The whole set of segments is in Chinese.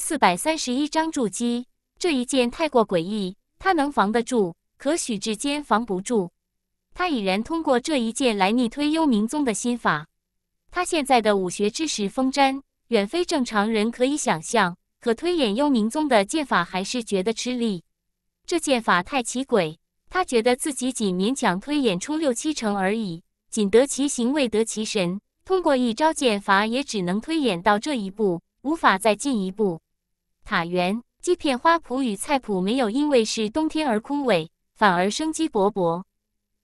四百三十一章筑基，这一剑太过诡异，他能防得住，可许志坚防不住。他已然通过这一剑来逆推幽冥宗的心法。他现在的武学知识风瞻远非正常人可以想象，可推演幽冥宗的剑法还是觉得吃力。这剑法太奇诡，他觉得自己仅勉强推演出六七成而已，仅得其形未得其神。通过一招剑法也只能推演到这一步，无法再进一步。塔园、鸡片花圃与菜圃没有因为是冬天而枯萎，反而生机勃勃。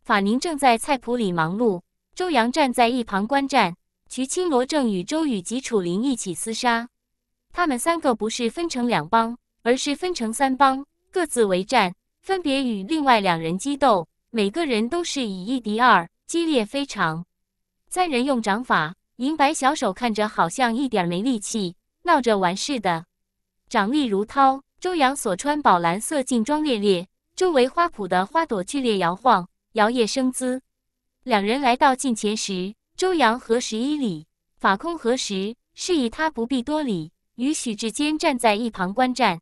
法宁正在菜圃里忙碌，周阳站在一旁观战。瞿青罗正与周宇及楚林一起厮杀，他们三个不是分成两帮，而是分成三帮，各自为战，分别与另外两人激斗。每个人都是以一敌二，激烈非常。三人用掌法，银白小手看着好像一点没力气，闹着玩似的。掌力如涛，周扬所穿宝蓝色劲装猎猎，周围花圃的花朵剧烈摇晃，摇曳生姿。两人来到近前时，周扬合十一礼，法空合十，示意他不必多礼。与许志坚站在一旁观战。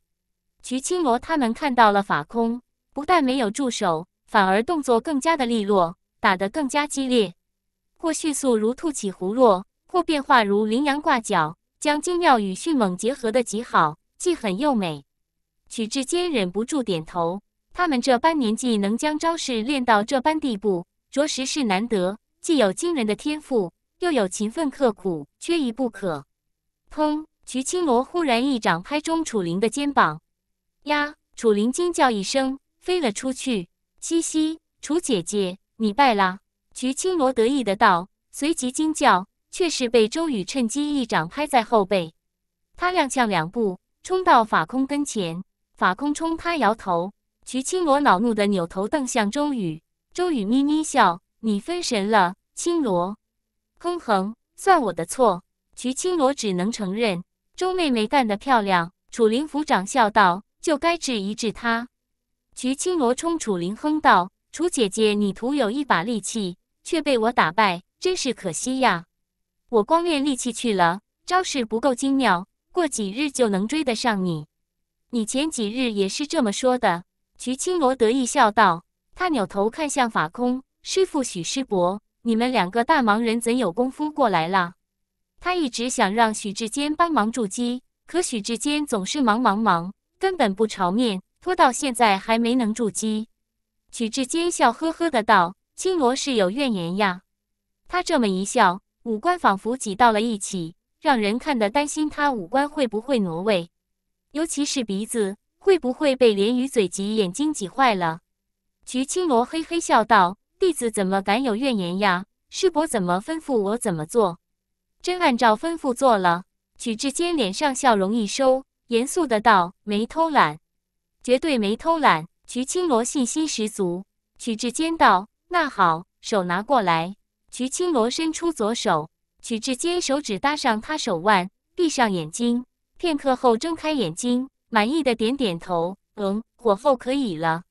瞿青罗他们看到了法空，不但没有住手，反而动作更加的利落，打得更加激烈。或迅速如兔起狐落，或变化如羚羊挂角，将精妙与迅猛结合的极好。既很又美，曲志坚忍不住点头。他们这般年纪能将招式练到这般地步，着实是难得。既有惊人的天赋，又有勤奋刻苦，缺一不可。砰！曲青罗忽然一掌拍中楚灵的肩膀，呀！楚灵惊叫一声，飞了出去。嘻嘻，楚姐姐，你败啦！曲青罗得意的道，随即惊叫，却是被周宇趁机一掌拍在后背，他踉跄两步。冲到法空跟前，法空冲他摇头。瞿青罗恼怒地扭头瞪向周宇，周宇咪咪笑：“你分神了，青罗。”空衡算我的错。瞿青罗只能承认：“周妹妹干得漂亮。”楚灵府长笑道：“就该治一治她。”瞿青罗冲楚灵哼道：“楚姐姐，你徒有一把利器，却被我打败，真是可惜呀！我光练力气去了，招式不够精妙。”过几日就能追得上你，你前几日也是这么说的。瞿青罗得意笑道，他扭头看向法空师傅许师伯，你们两个大忙人怎有功夫过来了？他一直想让许志坚帮忙筑基，可许志坚总是忙忙忙，根本不朝面，拖到现在还没能筑基。许志坚笑呵呵的道：“青罗是有怨言呀。”他这么一笑，五官仿佛挤到了一起。让人看得担心，他五官会不会挪位，尤其是鼻子会不会被连鱼嘴及眼睛挤坏了？曲青罗嘿嘿笑道：“弟子怎么敢有怨言呀？师伯怎么吩咐我怎么做，真按照吩咐做了。”曲志坚脸上笑容一收，严肃的道：“没偷懒，绝对没偷懒。”曲青罗信心十足。曲志坚道：“那好，手拿过来。”徐青罗伸出左手。曲志坚手指搭上他手腕，闭上眼睛，片刻后睁开眼睛，满意的点点头：“嗯，火候可以了。”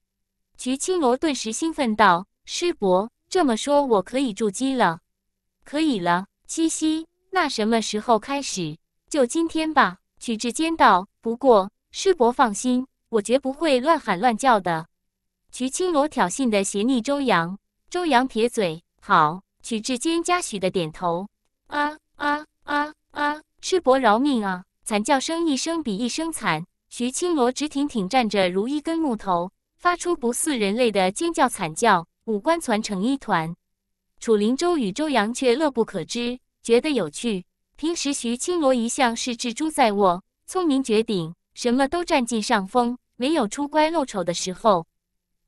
徐青罗顿时兴奋道：“师伯，这么说我可以筑基了？可以了，嘻嘻，那什么时候开始？就今天吧。”曲志坚道：“不过师伯放心，我绝不会乱喊乱叫的。”徐青罗挑衅的斜睨周扬，周扬撇嘴：“好。”曲志坚嘉许的点头。啊啊啊啊！赤膊饶命啊！惨叫声一声比一声惨。徐青罗直挺挺站着，如一根木头，发出不似人类的尖叫惨叫，五官攒成一团。楚林周与周阳却乐不可支，觉得有趣。平时徐青罗一向是智珠在握，聪明绝顶，什么都占尽上风，没有出乖露丑的时候。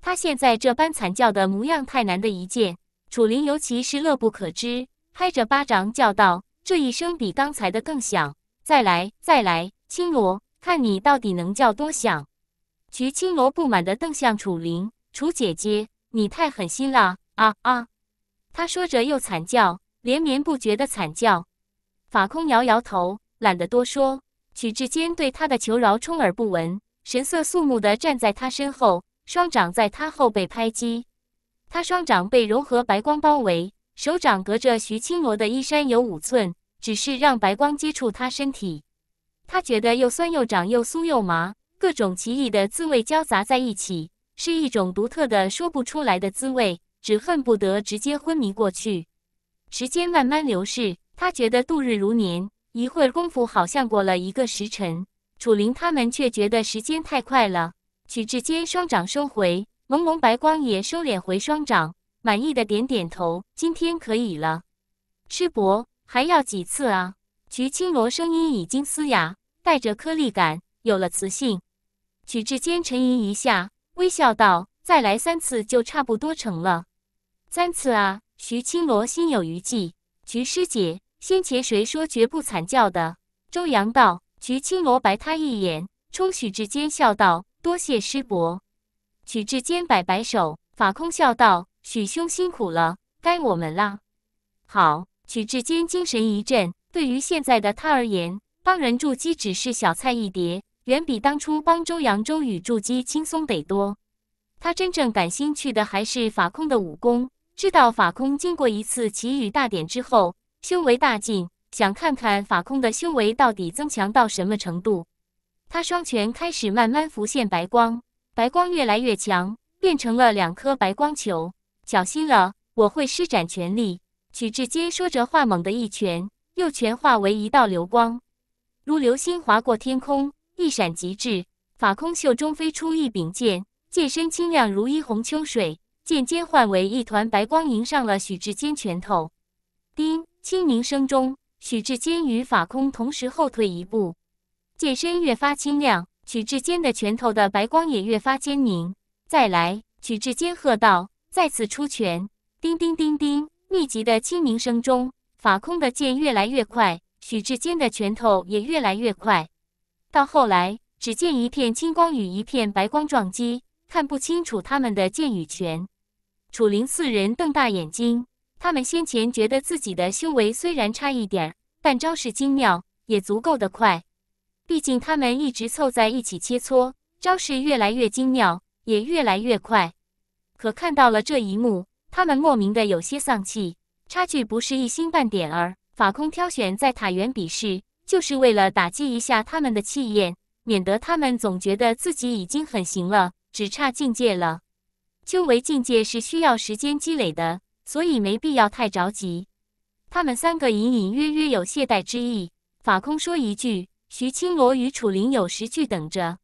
他现在这般惨叫的模样，太难得一见。楚林尤其是乐不可支。拍着巴掌叫道：“这一声比刚才的更响！再来，再来！青罗，看你到底能叫多响！”瞿青罗不满地瞪向楚灵：“楚姐姐，你太狠心了！”啊啊！他说着又惨叫，连绵不绝的惨叫。法空摇摇头，懒得多说。曲志坚对他的求饶充耳不闻，神色肃穆地站在他身后，双掌在他后背拍击，他双掌被柔和白光包围。手掌隔着徐青罗的衣衫有五寸，只是让白光接触他身体，他觉得又酸又长又酥又麻，各种奇异的滋味交杂在一起，是一种独特的说不出来的滋味，只恨不得直接昏迷过去。时间慢慢流逝，他觉得度日如年。一会儿功夫，好像过了一个时辰，楚灵他们却觉得时间太快了。曲志坚双掌收回，朦胧白光也收敛回双掌。满意的点点头，今天可以了。师伯还要几次啊？徐青罗声音已经嘶哑，带着颗粒感，有了磁性。曲志坚沉吟一下，微笑道：“再来三次就差不多成了。”三次啊！徐青罗心有余悸。徐师姐先前谁说绝不惨叫的？周阳道。徐青罗白他一眼，冲许志坚笑道：“多谢师伯。”许志坚摆摆手，法空笑道。许兄辛苦了，该我们了。好，许志坚精神一振。对于现在的他而言，帮人筑基只是小菜一碟，远比当初帮周阳、周宇筑基轻松得多。他真正感兴趣的还是法空的武功。知道法空经过一次奇遇大典之后，修为大进，想看看法空的修为到底增强到什么程度。他双拳开始慢慢浮现白光，白光越来越强，变成了两颗白光球。小心了，我会施展全力！”曲志坚说着话，猛地一拳，右拳化为一道流光，如流星划过天空，一闪即至。法空袖中飞出一柄剑，剑身清亮如一泓秋水，剑尖化为一团白光，迎上了许志坚拳头。叮，轻鸣声中，许志坚与法空同时后退一步。剑身越发清亮，许志坚的拳头的白光也越发坚凝。再来！许志坚喝道。再次出拳，叮叮叮叮！密集的轻鸣声中，法空的剑越来越快，许志坚的拳头也越来越快。到后来，只见一片青光与一片白光撞击，看不清楚他们的剑与拳。楚灵四人瞪大眼睛，他们先前觉得自己的修为虽然差一点儿，但招式精妙，也足够的快。毕竟他们一直凑在一起切磋，招式越来越精妙，也越来越快。可看到了这一幕，他们莫名的有些丧气，差距不是一星半点儿。法空挑选在塔园比试，就是为了打击一下他们的气焰，免得他们总觉得自己已经很行了，只差境界了。修为境界是需要时间积累的，所以没必要太着急。他们三个隐隐约约有懈怠之意。法空说一句：“徐青罗与楚林有十句等着，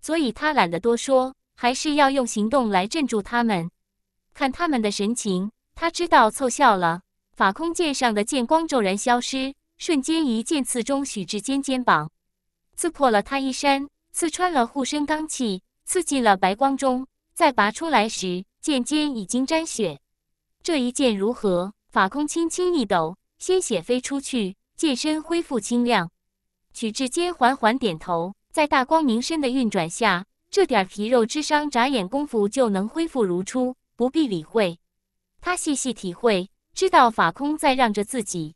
所以他懒得多说。”还是要用行动来镇住他们。看他们的神情，他知道凑效了。法空剑上的剑光骤然消失，瞬间一剑刺中许志坚肩膀，刺破了他衣衫，刺穿了护身罡气，刺进了白光中。再拔出来时，剑尖已经沾血。这一剑如何？法空轻轻一抖，鲜血飞出去，剑身恢复清亮。许志坚缓缓点头，在大光明身的运转下。这点皮肉之伤，眨眼功夫就能恢复如初，不必理会。他细细体会，知道法空在让着自己。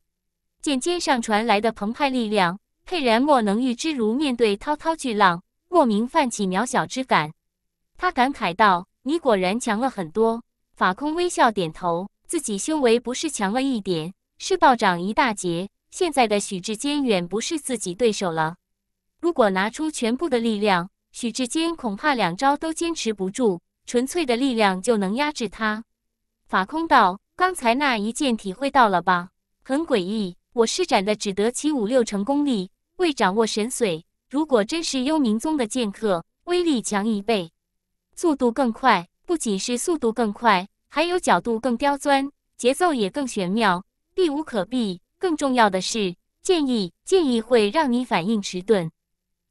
剑尖上传来的澎湃力量，佩然莫能预知，如面对滔滔巨浪，莫名泛起渺小之感。他感慨道：“你果然强了很多。”法空微笑点头，自己修为不是强了一点，是暴涨一大截。现在的许志坚远不是自己对手了。如果拿出全部的力量。许志坚恐怕两招都坚持不住，纯粹的力量就能压制他。法空道，刚才那一剑体会到了吧？很诡异，我施展的只得其五六成功力，未掌握神髓。如果真是幽冥宗的剑客，威力强一倍，速度更快，不仅是速度更快，还有角度更刁钻，节奏也更玄妙，避无可避。更重要的是，剑意，剑意会让你反应迟钝。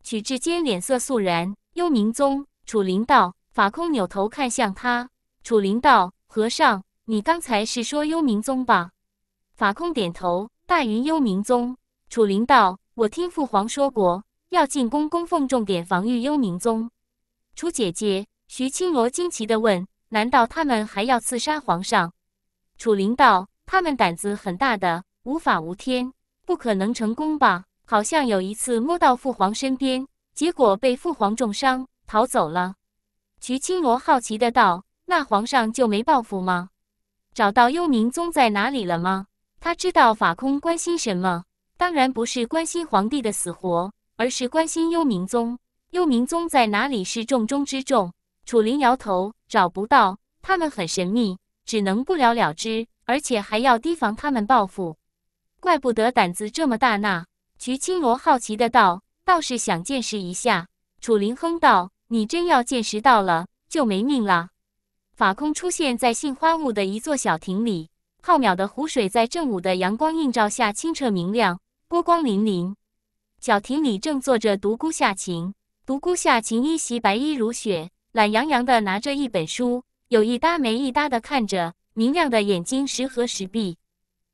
许志坚脸色肃然。幽冥宗，楚灵道。法空扭头看向他。楚灵道：“和尚，你刚才是说幽冥宗吧？”法空点头。大云幽冥宗。楚灵道：“我听父皇说过，要进宫供奉重点防御幽冥宗。”楚姐姐，徐青罗惊奇地问：“难道他们还要刺杀皇上？”楚灵道：“他们胆子很大，的无法无天，不可能成功吧？”好像有一次摸到父皇身边，结果被父皇重伤逃走了。徐青罗好奇的道：“那皇上就没报复吗？找到幽冥宗在哪里了吗？他知道法空关心什么？当然不是关心皇帝的死活，而是关心幽冥宗。幽冥宗在哪里是重中之重。”楚灵摇头：“找不到，他们很神秘，只能不了了之，而且还要提防他们报复。怪不得胆子这么大呢。”徐青罗好奇的道：“倒是想见识一下。”楚林哼道：“你真要见识到了，就没命了。”法空出现在杏花坞的一座小亭里，浩渺的湖水在正午的阳光映照下清澈明亮，波光粼粼。小亭里正坐着独孤下晴，独孤下晴一袭白衣如雪，懒洋洋的拿着一本书，有一搭没一搭的看着，明亮的眼睛时合时闭。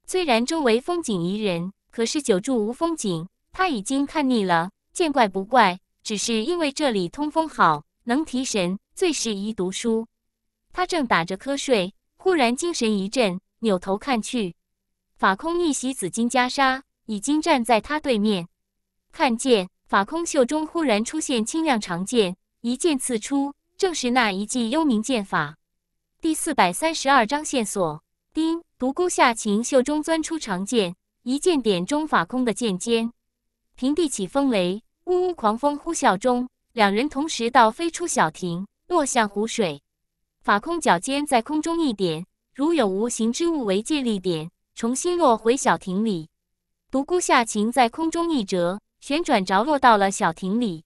虽然周围风景宜人。可是久住无风景，他已经看腻了，见怪不怪。只是因为这里通风好，能提神，最适宜读书。他正打着瞌睡，忽然精神一振，扭头看去，法空一袭紫金袈裟已经站在他对面。看见法空袖中忽然出现清亮长剑，一剑刺出，正是那一记幽冥剑法。第四百三十二章线索。丁独孤下琴袖中钻出长剑。一剑点中法空的剑尖，平地起风雷，呜呜狂风呼啸中，两人同时倒飞出小亭，落向湖水。法空脚尖在空中一点，如有无形之物为借力点，重新落回小亭里。独孤夏晴在空中一折，旋转着落到了小亭里。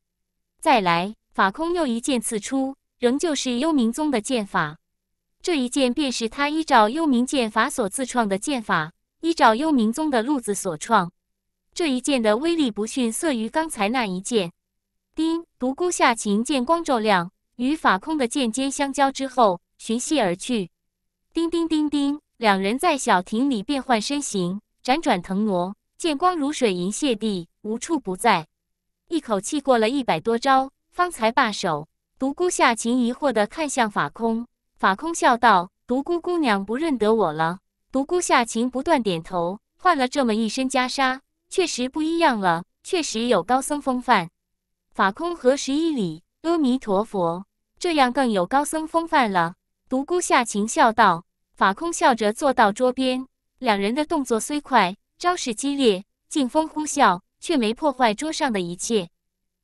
再来，法空又一剑刺出，仍旧是幽冥宗的剑法。这一剑便是他依照幽冥剑法所自创的剑法。依照幽冥宗的路子所创，这一剑的威力不逊色于刚才那一剑。叮！独孤下琴剑光骤亮，与法空的剑尖相交之后，寻隙而去。叮叮叮叮，两人在小亭里变换身形，辗转腾挪，剑光如水银泻地，无处不在。一口气过了一百多招，方才罢手。独孤下晴疑惑地看向法空，法空笑道：“独孤姑娘不认得我了。”独孤夏晴不断点头，换了这么一身袈裟，确实不一样了，确实有高僧风范。法空和十一礼，阿弥陀佛，这样更有高僧风范了。独孤夏晴笑道。法空笑着坐到桌边，两人的动作虽快，招式激烈，劲风呼啸，却没破坏桌上的一切。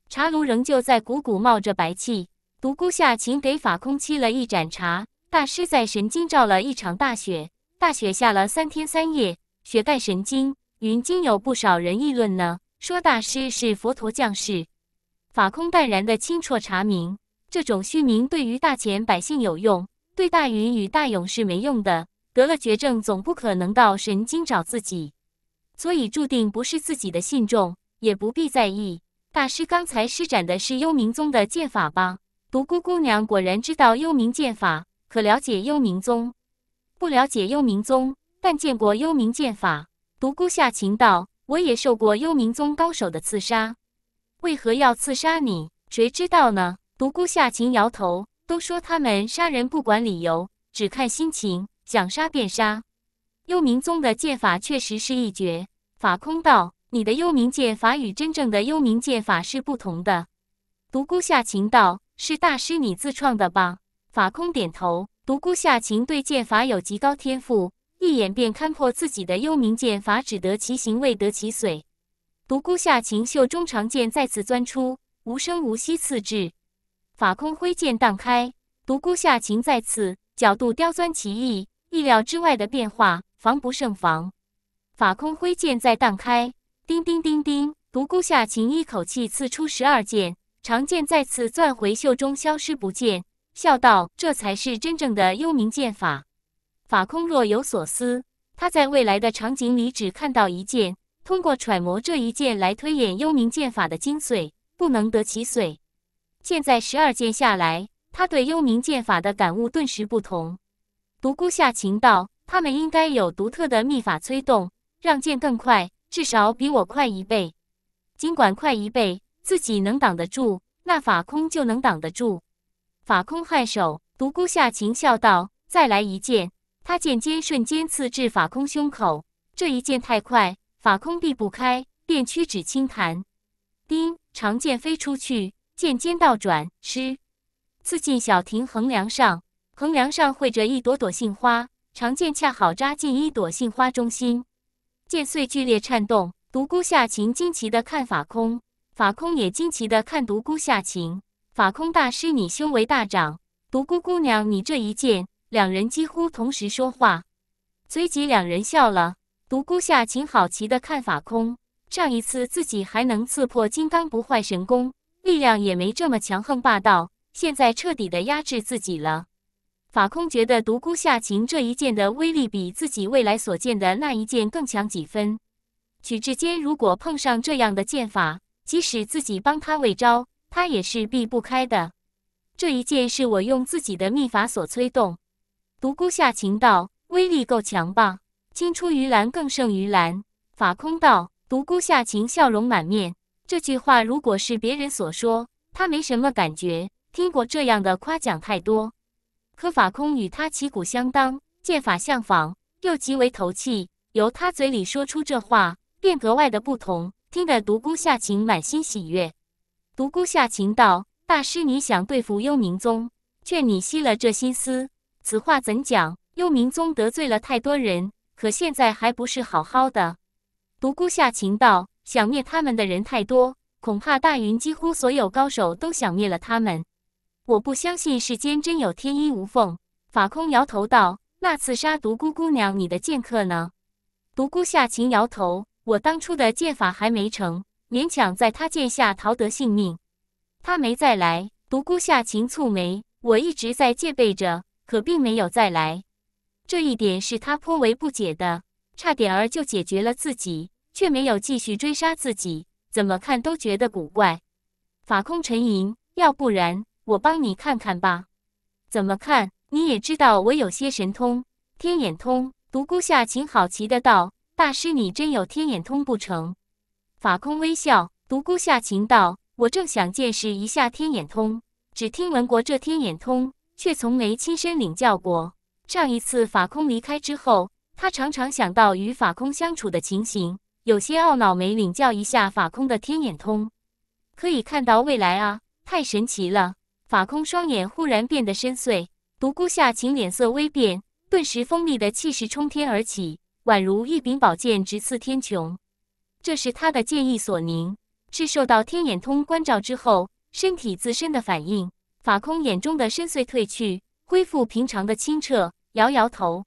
茶炉仍旧在鼓鼓冒着白气。独孤夏晴给法空沏了一盏茶。大师在神经照了一场大雪。大雪下了三天三夜，雪盖神经云经有不少人议论呢，说大师是佛陀降世。法空淡然的清楚查明，这种虚名对于大钱百姓有用，对大云与大勇是没用的。得了绝症，总不可能到神经找自己，所以注定不是自己的信众，也不必在意。大师刚才施展的是幽冥宗的剑法吧？独孤姑娘果然知道幽冥剑法，可了解幽冥宗。不了解幽冥宗，但见过幽冥剑法。独孤下情道：“我也受过幽冥宗高手的刺杀，为何要刺杀你？谁知道呢？”独孤下情摇头：“都说他们杀人不管理由，只看心情，想杀便杀。”幽冥宗的剑法确实是一绝。法空道：“你的幽冥剑法与真正的幽冥剑法是不同的。”独孤下情道：“是大师你自创的吧？”法空点头。独孤下情对剑法有极高天赋，一眼便看破自己的幽冥剑法，只得其形未得其髓。独孤下情袖中长剑再次钻出，无声无息刺至。法空挥剑荡开，独孤下情再次角度刁钻奇异，意料之外的变化，防不胜防。法空挥剑再荡开，叮叮叮叮，独孤下情一口气刺出十二剑，长剑再次钻回袖中，消失不见。笑道：“这才是真正的幽冥剑法。”法空若有所思。他在未来的场景里只看到一剑，通过揣摩这一剑来推演幽冥剑法的精髓，不能得其髓。现在十二剑下来，他对幽冥剑法的感悟顿时不同。独孤下情道：“他们应该有独特的秘法催动，让剑更快，至少比我快一倍。尽管快一倍，自己能挡得住，那法空就能挡得住。”法空颔首，独孤下情笑道：“再来一剑。”他剑尖瞬间刺至法空胸口，这一剑太快，法空避不开，便屈指轻弹。叮，长剑飞出去，剑尖倒转，嗤，刺进小亭横梁上。横梁上绘着一朵朵杏花，长剑恰好扎进一朵杏花中心。剑穗剧烈颤动，独孤下情惊奇的看法空，法空也惊奇的看独孤下情。法空大师，你修为大涨。独孤姑娘，你这一剑，两人几乎同时说话，随即两人笑了。独孤夏晴好奇的看法空，上一次自己还能刺破金刚不坏神功，力量也没这么强横霸道，现在彻底的压制自己了。法空觉得独孤夏晴这一剑的威力比自己未来所见的那一剑更强几分。曲志坚如果碰上这样的剑法，即使自己帮他伪招。他也是避不开的。这一剑是我用自己的秘法所催动。独孤下晴道：“威力够强吧？”青出于蓝更胜于蓝。法空道：“独孤下晴笑容满面。”这句话如果是别人所说，他没什么感觉，听过这样的夸奖太多。可法空与他旗鼓相当，剑法相仿，又极为投契，由他嘴里说出这话，便格外的不同，听得独孤下晴满心喜悦。独孤下琴道：“大师，你想对付幽冥宗，劝你息了这心思。”此话怎讲？幽冥宗得罪了太多人，可现在还不是好好的？独孤下琴道：“想灭他们的人太多，恐怕大云几乎所有高手都想灭了他们。我不相信世间真有天衣无缝。”法空摇头道：“那刺杀独孤姑娘，你的剑客呢？”独孤下琴摇头：“我当初的剑法还没成。”勉强在他剑下逃得性命，他没再来。独孤夏晴蹙眉：“我一直在戒备着，可并没有再来。这一点是他颇为不解的。差点儿就解决了自己，却没有继续追杀自己，怎么看都觉得古怪。”法空沉吟：“要不然我帮你看看吧？怎么看你也知道我有些神通，天眼通。”独孤夏晴好奇的道：“大师，你真有天眼通不成？”法空微笑，独孤下情道：“我正想见识一下天眼通，只听闻过这天眼通，却从没亲身领教过。上一次法空离开之后，他常常想到与法空相处的情形，有些懊恼没领教一下法空的天眼通，可以看到未来啊，太神奇了。”法空双眼忽然变得深邃，独孤下情脸色微变，顿时锋利的气势冲天而起，宛如一柄宝剑直刺天穹。这是他的建议。索宁是受到天眼通关照之后，身体自身的反应。法空眼中的深邃褪去，恢复平常的清澈，摇摇头。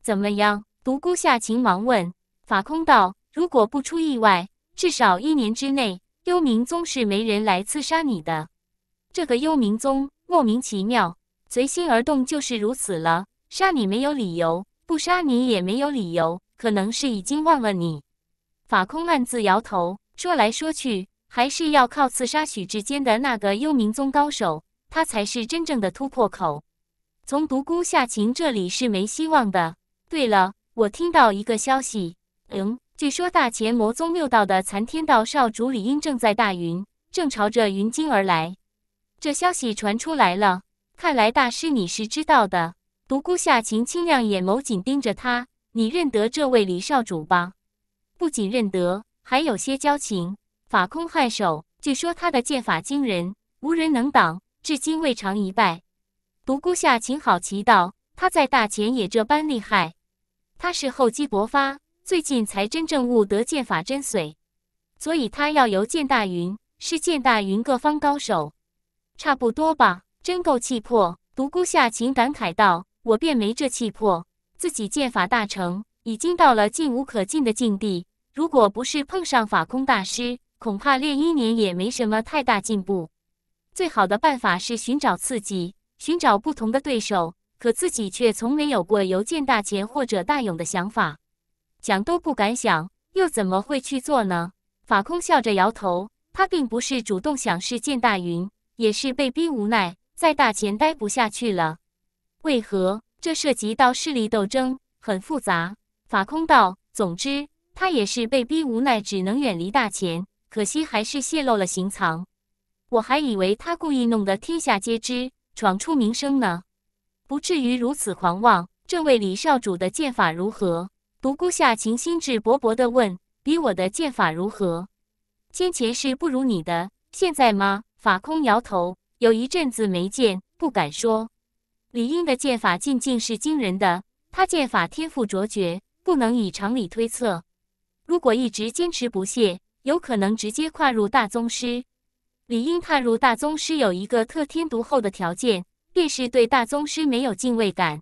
怎么样？独孤夏晴忙问。法空道：“如果不出意外，至少一年之内，幽冥宗是没人来刺杀你的。这个幽冥宗莫名其妙，随心而动，就是如此了。杀你没有理由，不杀你也没有理由，可能是已经忘了你。”法空暗自摇头，说来说去还是要靠刺杀许志坚的那个幽冥宗高手，他才是真正的突破口。从独孤夏晴这里是没希望的。对了，我听到一个消息，嗯，据说大前魔宗六道的残天道少主李英正在大云，正朝着云京而来。这消息传出来了，看来大师你是知道的。独孤夏晴清亮眼眸紧盯着他，你认得这位李少主吧？不仅认得，还有些交情。法空颔首，据说他的剑法惊人，无人能挡，至今未尝一败。独孤下琴好奇道：“他在大前也这般厉害？他是厚积薄发，最近才真正悟得剑法真髓，所以他要游剑大云，是剑大云各方高手，差不多吧？真够气魄！”独孤下琴感慨道：“我便没这气魄，自己剑法大成。”已经到了进无可进的境地，如果不是碰上法空大师，恐怕练一年也没什么太大进步。最好的办法是寻找刺激，寻找不同的对手，可自己却从没有过由见大钱或者大勇的想法，想都不敢想，又怎么会去做呢？法空笑着摇头，他并不是主动想试见大云，也是被逼无奈，在大钱待不下去了。为何？这涉及到势力斗争，很复杂。法空道，总之他也是被逼无奈，只能远离大钱。可惜还是泄露了行藏。我还以为他故意弄得天下皆知，闯出名声呢，不至于如此狂妄。这位李少主的剑法如何？独孤下情兴致勃勃地问：“比我的剑法如何？先前是不如你的，现在吗？”法空摇头：“有一阵子没见，不敢说。”李英的剑法进境是惊人的，他剑法天赋卓绝。不能以常理推测。如果一直坚持不懈，有可能直接跨入大宗师。理应踏入大宗师，有一个特天独厚的条件，便是对大宗师没有敬畏感。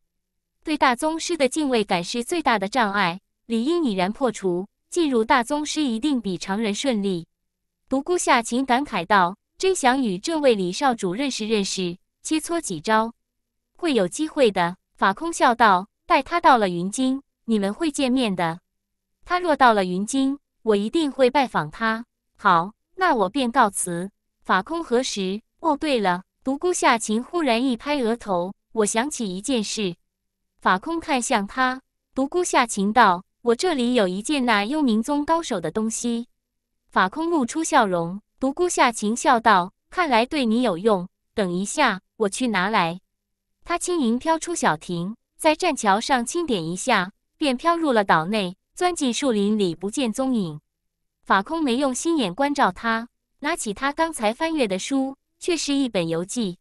对大宗师的敬畏感是最大的障碍，理应已然破除。进入大宗师一定比常人顺利。独孤夏晴感慨道：“真想与这位李少主认识认识，切磋几招，会有机会的。”法空笑道：“带他到了云京。”你们会见面的。他若到了云京，我一定会拜访他。好，那我便告辞。法空何时？哦，对了，独孤夏晴忽然一拍额头，我想起一件事。法空看向他，独孤夏晴道：“我这里有一件那幽冥宗高手的东西。”法空露出笑容，独孤夏晴笑道：“看来对你有用。等一下，我去拿来。”他轻盈飘出小亭，在栈桥上轻点一下。便飘入了岛内，钻进树林里，不见踪影。法空没用心眼关照他，拿起他刚才翻阅的书，却是一本游记。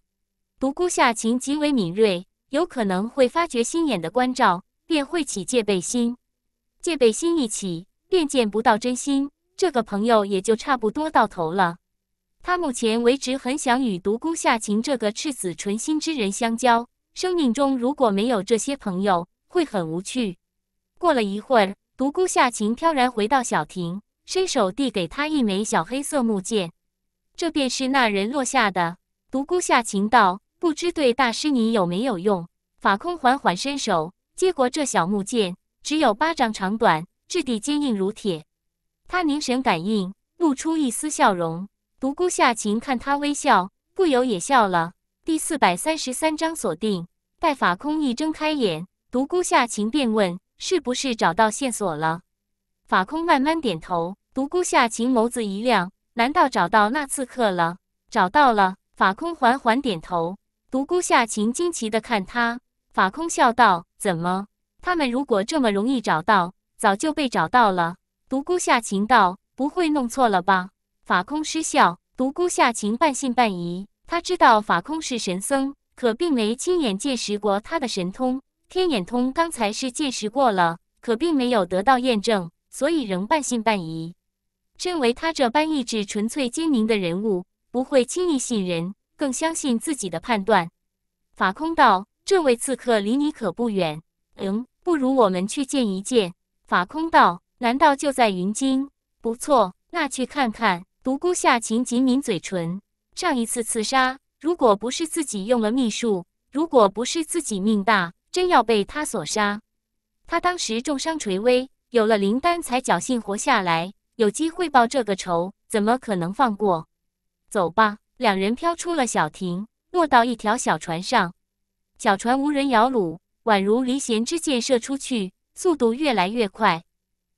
独孤下情极为敏锐，有可能会发觉心眼的关照，便会起戒备心。戒备心一起，便见不到真心，这个朋友也就差不多到头了。他目前为止很想与独孤下情这个赤子纯心之人相交，生命中如果没有这些朋友，会很无趣。过了一会儿，独孤夏晴飘然回到小亭，伸手递给他一枚小黑色木剑，这便是那人落下的。独孤夏晴道：“不知对大师你有没有用？”法空缓缓伸手接过这小木剑，只有巴掌长短，质地坚硬如铁。他凝神感应，露出一丝笑容。独孤夏晴看他微笑，不由也笑了。第四百三十三章锁定。待法空一睁开眼，独孤夏晴便问。是不是找到线索了？法空慢慢点头。独孤夏晴眸子一亮，难道找到那刺客了？找到了。法空缓缓点头。独孤夏晴惊奇的看他。法空笑道：“怎么？他们如果这么容易找到，早就被找到了。”独孤夏晴道：“不会弄错了吧？”法空失笑。独孤夏晴半信半疑。他知道法空是神僧，可并没亲眼见识过他的神通。天眼通刚才是见识过了，可并没有得到验证，所以仍半信半疑。身为他这般意志纯粹、精明的人物，不会轻易信人，更相信自己的判断。法空道：“这位刺客离你可不远，嗯，不如我们去见一见。”法空道：“难道就在云京？”“不错，那去看看。”独孤夏晴紧抿嘴唇。上一次刺杀，如果不是自己用了秘术，如果不是自己命大。真要被他所杀，他当时重伤垂危，有了灵丹才侥幸活下来，有机会报这个仇，怎么可能放过？走吧，两人飘出了小亭，落到一条小船上。小船无人摇橹，宛如离弦之箭射出去，速度越来越快。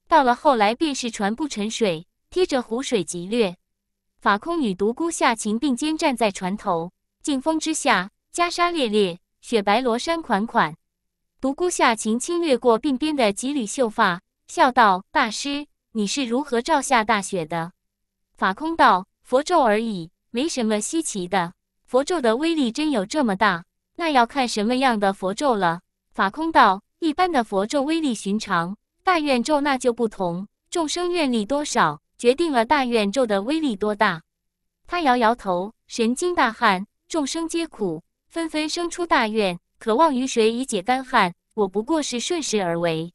到了后来，便是船不沉水，贴着湖水急掠。法空女独孤下琴并肩站在船头，劲风之下，袈裟猎猎，雪白罗衫款款。独孤夏晴轻掠过鬓边的几缕秀发，笑道：“大师，你是如何照下大雪的？”法空道：“佛咒而已，没什么稀奇的。佛咒的威力真有这么大？那要看什么样的佛咒了。”法空道：“一般的佛咒威力寻常，大愿咒那就不同。众生愿力多少，决定了大愿咒的威力多大。”他摇摇头，神经大汗，众生皆苦，纷纷生出大愿。渴望雨水以解干旱，我不过是顺势而为。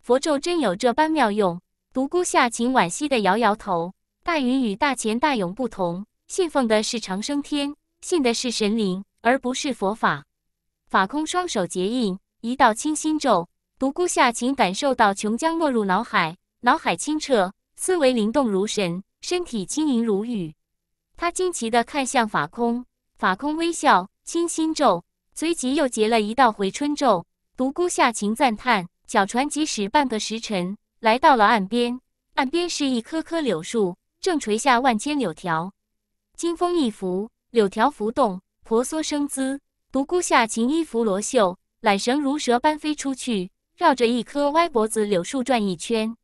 佛咒真有这般妙用？独孤下晴惋惜的摇摇头。大云与大前大勇不同，信奉的是长生天，信的是神灵，而不是佛法。法空双手结印，一道清心咒。独孤下晴感受到琼浆落入脑海，脑海清澈，思维灵动如神，身体轻盈如玉。他惊奇的看向法空，法空微笑，清心咒。随即又结了一道回春咒。独孤夏晴赞叹：“小船疾驶半个时辰，来到了岸边。岸边是一棵棵柳树，正垂下万千柳条。金风一拂，柳条浮动，婆娑生姿。独孤夏晴衣拂罗袖，缆绳如蛇般飞出去，绕着一棵歪脖子柳树转一圈。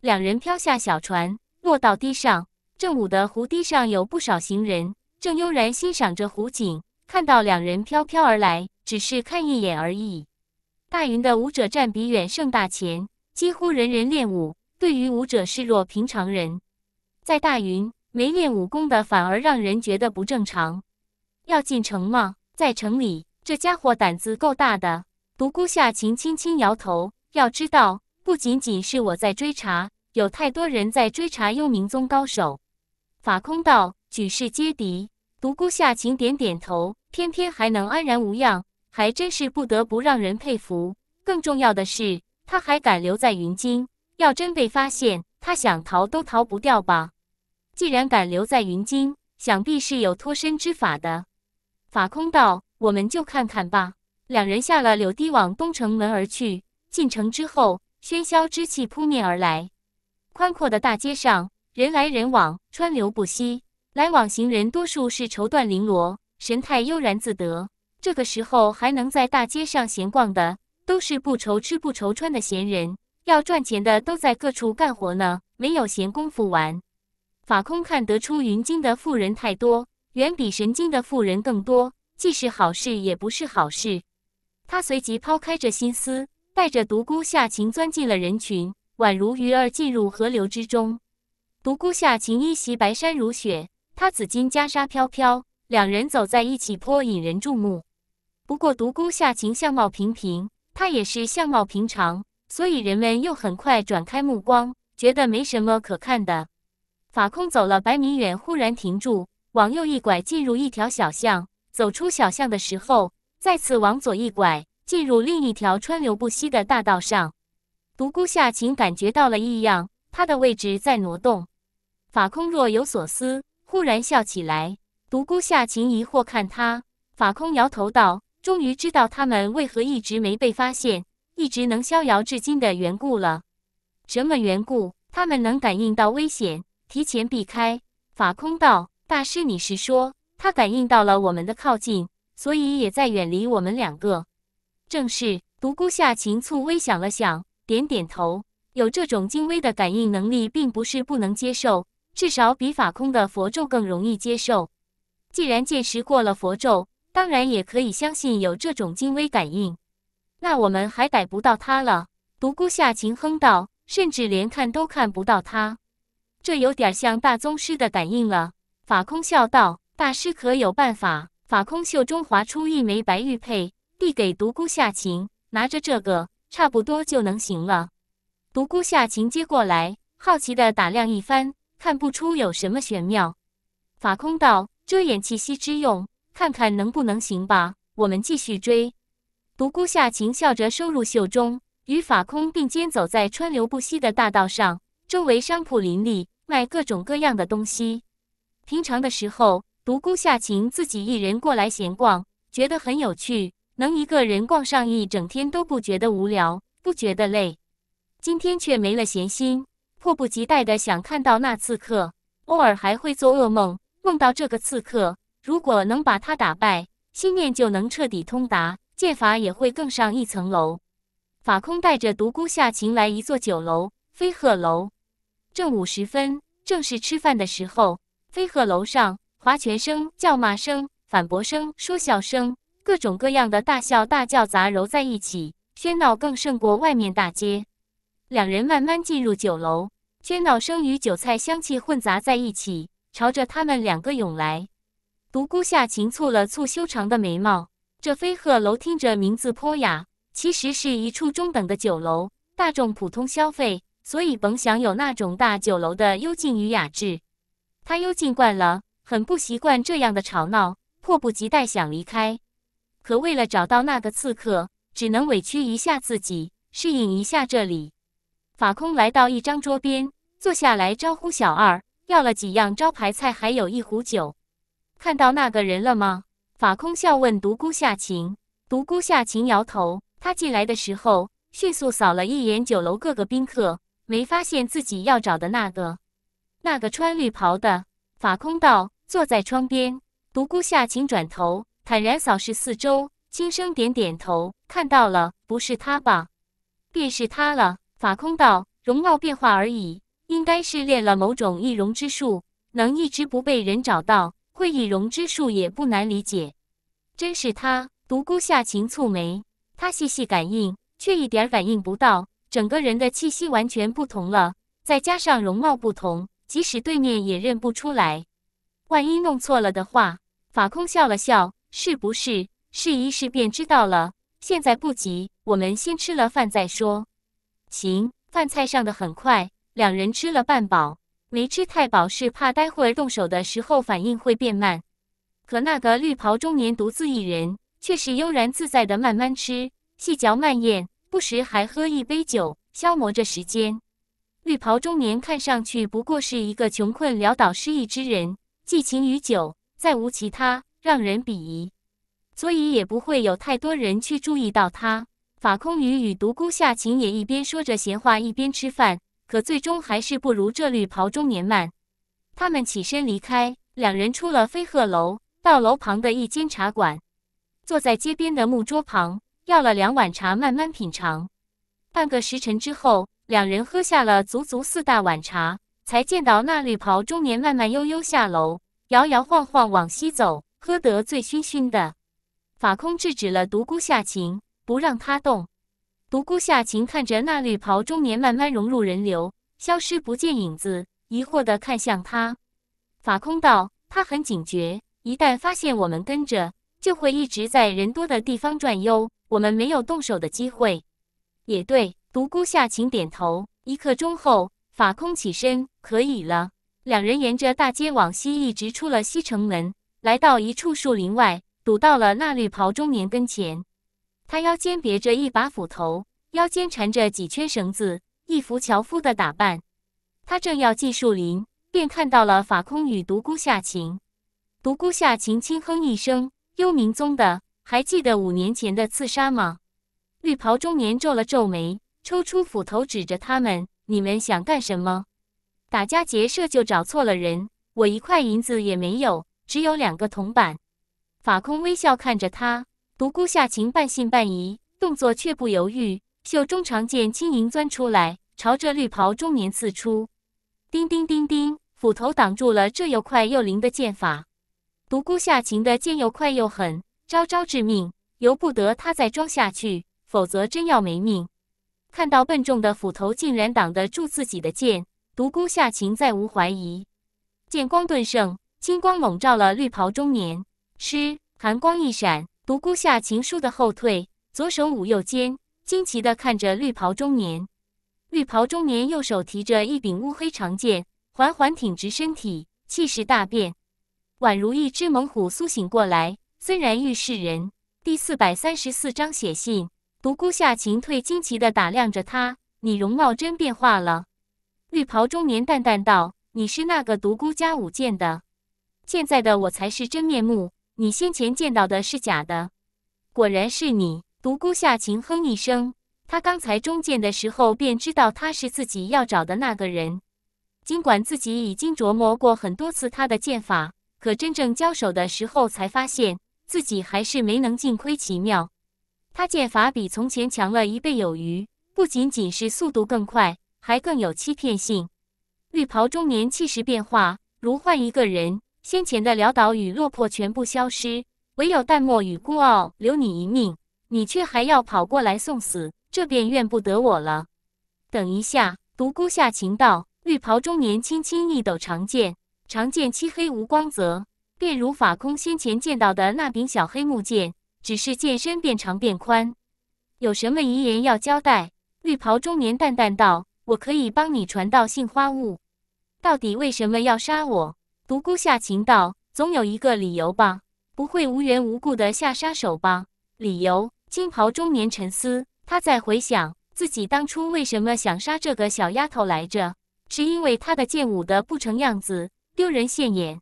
两人飘下小船，落到堤上。正午的湖堤上有不少行人，正悠然欣赏着湖景。”看到两人飘飘而来，只是看一眼而已。大云的武者占比远胜大前，几乎人人练武，对于武者视若平常人。在大云，没练武功的反而让人觉得不正常。要进城吗？在城里，这家伙胆子够大的。独孤夏晴轻轻摇头。要知道，不仅仅是我在追查，有太多人在追查幽冥宗高手。法空道，举世皆敌。独孤夏晴点点头，偏偏还能安然无恙，还真是不得不让人佩服。更重要的是，他还敢留在云京，要真被发现，他想逃都逃不掉吧？既然敢留在云京，想必是有脱身之法的。法空道，我们就看看吧。两人下了柳堤，往东城门而去。进城之后，喧嚣之气扑面而来，宽阔的大街上人来人往，川流不息。来往行人多数是绸缎绫罗，神态悠然自得。这个时候还能在大街上闲逛的，都是不愁吃不愁穿的闲人。要赚钱的都在各处干活呢，没有闲工夫玩。法空看得出云经的富人太多，远比神经的富人更多，既是好事，也不是好事。他随即抛开这心思，带着独孤下琴钻进了人群，宛如鱼儿进入河流之中。独孤下琴一袭白衫如雪。他紫金袈裟飘飘，两人走在一起颇引人注目。不过独孤夏晴相貌平平，他也是相貌平常，所以人们又很快转开目光，觉得没什么可看的。法空走了百米远，忽然停住，往右一拐，进入一条小巷。走出小巷的时候，再次往左一拐，进入另一条川流不息的大道上。独孤夏晴感觉到了异样，他的位置在挪动。法空若有所思。忽然笑起来，独孤夏晴疑惑看他，法空摇头道：“终于知道他们为何一直没被发现，一直能逍遥至今的缘故了。什么缘故？他们能感应到危险，提前避开？”法空道：“大师，你是说他感应到了我们的靠近，所以也在远离我们两个？”正是。独孤夏晴蹙微想了想，点点头：“有这种精微的感应能力，并不是不能接受。”至少比法空的佛咒更容易接受。既然见识过了佛咒，当然也可以相信有这种精微感应。那我们还逮不到他了？独孤夏晴哼道：“甚至连看都看不到他，这有点像大宗师的感应了。”法空笑道：“大师可有办法？”法空袖中划出一枚白玉佩，递给独孤夏晴：“拿着这个，差不多就能行了。”独孤夏晴接过来，好奇地打量一番。看不出有什么玄妙。法空道遮掩气息之用，看看能不能行吧。我们继续追。独孤夏晴笑着收入袖中，与法空并肩走在川流不息的大道上。周围商铺林立，卖各种各样的东西。平常的时候，独孤夏晴自己一人过来闲逛，觉得很有趣，能一个人逛上一整天都不觉得无聊，不觉得累。今天却没了闲心。迫不及待地想看到那刺客，偶尔还会做噩梦，梦到这个刺客。如果能把他打败，心念就能彻底通达，剑法也会更上一层楼。法空带着独孤下秦来一座酒楼——飞鹤楼。正午时分，正是吃饭的时候。飞鹤楼上，划拳声、叫骂声、反驳声、说笑声，各种各样的大笑大叫杂糅在一起，喧闹更胜过外面大街。两人慢慢进入酒楼。喧闹声与韭菜香气混杂在一起，朝着他们两个涌来。独孤夏晴蹙了蹙修长的眉毛。这飞鹤楼听着名字颇雅，其实是一处中等的酒楼，大众普通消费，所以甭想有那种大酒楼的幽静与雅致。他幽静惯了，很不习惯这样的吵闹，迫不及待想离开。可为了找到那个刺客，只能委屈一下自己，适应一下这里。法空来到一张桌边。坐下来招呼小二，要了几样招牌菜，还有一壶酒。看到那个人了吗？法空笑问独孤夏晴。独孤夏晴摇头。他进来的时候，迅速扫了一眼酒楼各个宾客，没发现自己要找的那个。那个穿绿袍的。法空道：“坐在窗边。”独孤夏晴转头，坦然扫视四周，轻声点点头：“看到了，不是他吧？便是他了。”法空道：“容貌变化而已。”应该是练了某种易容之术，能一直不被人找到。会易容之术也不难理解。真是他，独孤夏晴蹙眉。他细细感应，却一点感应不到，整个人的气息完全不同了。再加上容貌不同，即使对面也认不出来。万一弄错了的话，法空笑了笑：“是不是试一试便知道了？现在不急，我们先吃了饭再说。”行，饭菜上的很快。两人吃了半饱，没吃太饱，是怕待会儿动手的时候反应会变慢。可那个绿袍中年独自一人，却是悠然自在的慢慢吃，细嚼慢咽，不时还喝一杯酒，消磨着时间。绿袍中年看上去不过是一个穷困潦倒、失意之人，寄情于酒，再无其他，让人鄙夷，所以也不会有太多人去注意到他。法空宇与独孤夏晴也一边说着闲话，一边吃饭。可最终还是不如这绿袍中年慢。他们起身离开，两人出了飞鹤楼，到楼旁的一间茶馆，坐在街边的木桌旁，要了两碗茶慢慢品尝。半个时辰之后，两人喝下了足足四大碗茶，才见到那绿袍中年慢慢悠悠下楼，摇摇晃晃往西走，喝得醉醺醺的。法空制止了独孤下情，不让他动。独孤夏晴看着那绿袍中年慢慢融入人流，消失不见影子，疑惑地看向他。法空道：“他很警觉，一旦发现我们跟着，就会一直在人多的地方转悠，我们没有动手的机会。”也对，独孤夏晴点头。一刻钟后，法空起身，可以了。两人沿着大街往西，一直出了西城门，来到一处树林外，堵到了那绿袍中年跟前。他腰间别着一把斧头，腰间缠着几圈绳子，一副樵夫的打扮。他正要进树林，便看到了法空与独孤夏晴。独孤夏晴轻哼一声：“幽冥宗的，还记得五年前的刺杀吗？”绿袍中年皱了皱眉，抽出斧头指着他们：“你们想干什么？打家劫舍就找错了人。我一块银子也没有，只有两个铜板。”法空微笑看着他。独孤夏晴半信半疑，动作却不犹豫，袖中长剑轻盈钻出来，朝着绿袍中年刺出。叮叮叮叮，斧头挡住了这又快又灵的剑法。独孤夏晴的剑又快又狠，招招致命，由不得他再装下去，否则真要没命。看到笨重的斧头竟然挡得住自己的剑，独孤夏晴再无怀疑，剑光顿盛，青光笼罩了绿袍中年。嗤，寒光一闪。独孤夏秦书的后退，左手捂右肩，惊奇地看着绿袍中年。绿袍中年右手提着一柄乌黑长剑，缓缓挺直身体，气势大变，宛如一只猛虎苏醒过来。虽然遇事人第四百三十四章写信，独孤夏秦退，惊奇地打量着他：“你容貌真变化了。”绿袍中年淡淡道：“你是那个独孤家舞剑的，现在的我才是真面目。”你先前见到的是假的，果然是你。独孤夏晴哼一声，他刚才中剑的时候便知道他是自己要找的那个人。尽管自己已经琢磨过很多次他的剑法，可真正交手的时候才发现自己还是没能尽窥其妙。他剑法比从前强了一倍有余，不仅仅是速度更快，还更有欺骗性。绿袍中年气势变化如换一个人。先前的潦倒与落魄全部消失，唯有淡漠与孤傲留你一命，你却还要跑过来送死，这便怨不得我了。等一下，独孤下情道，绿袍中年轻轻一抖长剑，长剑漆黑无光泽，便如法空先前见到的那柄小黑木剑，只是剑身变长变宽。有什么遗言要交代？绿袍中年淡淡道：“我可以帮你传到杏花坞。到底为什么要杀我？”独孤下情道，总有一个理由吧，不会无缘无故的下杀手吧？理由，金袍中年沉思，他在回想自己当初为什么想杀这个小丫头来着？是因为她的剑舞的不成样子，丢人现眼？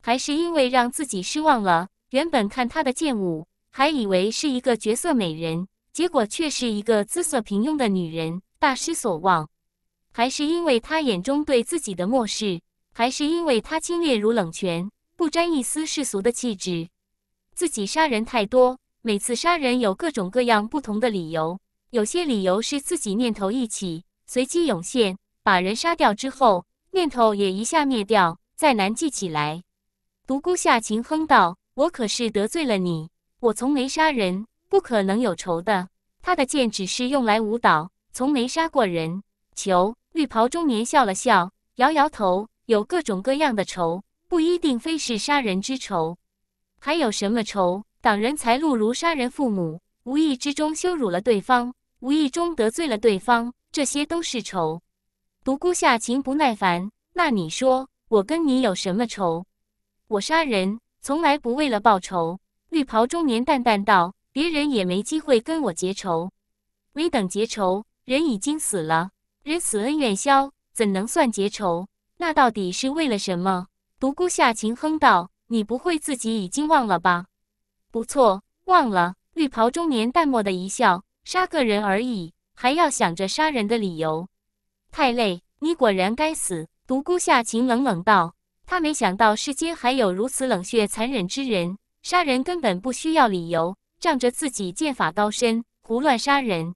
还是因为让自己失望了？原本看她的剑舞，还以为是一个绝色美人，结果却是一个姿色平庸的女人，大失所望？还是因为她眼中对自己的漠视？还是因为他清冽如冷泉，不沾一丝世俗的气质。自己杀人太多，每次杀人有各种各样不同的理由，有些理由是自己念头一起，随机涌现，把人杀掉之后，念头也一下灭掉，再难记起来。独孤夏晴哼道：“我可是得罪了你，我从没杀人，不可能有仇的。”他的剑只是用来舞蹈，从没杀过人。求绿袍中年笑了笑，摇摇头。有各种各样的仇，不一定非是杀人之仇。还有什么仇？挡人财路如杀人父母，无意之中羞辱了对方，无意中得罪了对方，这些都是仇。独孤夏晴不耐烦：“那你说我跟你有什么仇？我杀人从来不为了报仇。”绿袍中年淡淡道：“别人也没机会跟我结仇。没等结仇，人已经死了。人死恩怨消，怎能算结仇？”那到底是为了什么？独孤夏晴哼道：“你不会自己已经忘了吧？”“不错，忘了。”绿袍中年淡漠的一笑：“杀个人而已，还要想着杀人的理由，太累。”“你果然该死！”独孤夏晴冷冷道：“他没想到世间还有如此冷血残忍之人，杀人根本不需要理由，仗着自己剑法高深，胡乱杀人，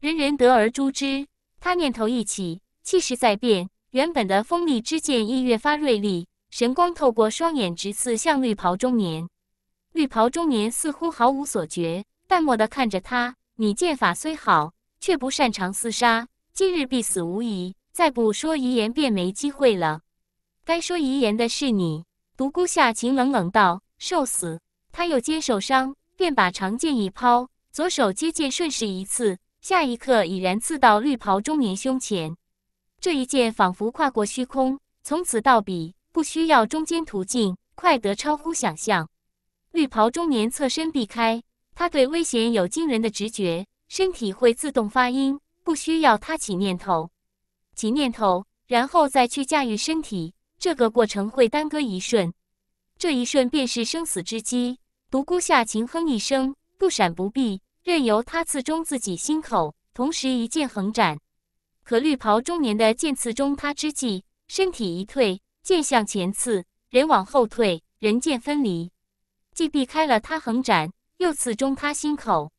人人得而诛之。”他念头一起，气势在变。原本的锋利之剑亦越发锐利，神光透过双眼直刺向绿袍中年。绿袍中年似乎毫无所觉，淡漠地看着他。你剑法虽好，却不擅长厮杀，今日必死无疑。再不说遗言，便没机会了。该说遗言的是你，独孤夏晴冷冷道：“受死！”他又接受伤，便把长剑一抛，左手接剑，顺势一刺。下一刻，已然刺到绿袍中年胸前。这一剑仿佛跨过虚空，从此到彼，不需要中间途径，快得超乎想象。绿袍中年侧身避开，他对危险有惊人的直觉，身体会自动发音，不需要他起念头，起念头，然后再去驾驭身体，这个过程会耽搁一瞬，这一瞬便是生死之机。独孤下秦哼一声，不闪不避，任由他刺中自己心口，同时一剑横斩。可绿袍中年的剑刺中他之际，身体一退，剑向前刺，人往后退，人剑分离，既避开了他横斩，又刺中他心口。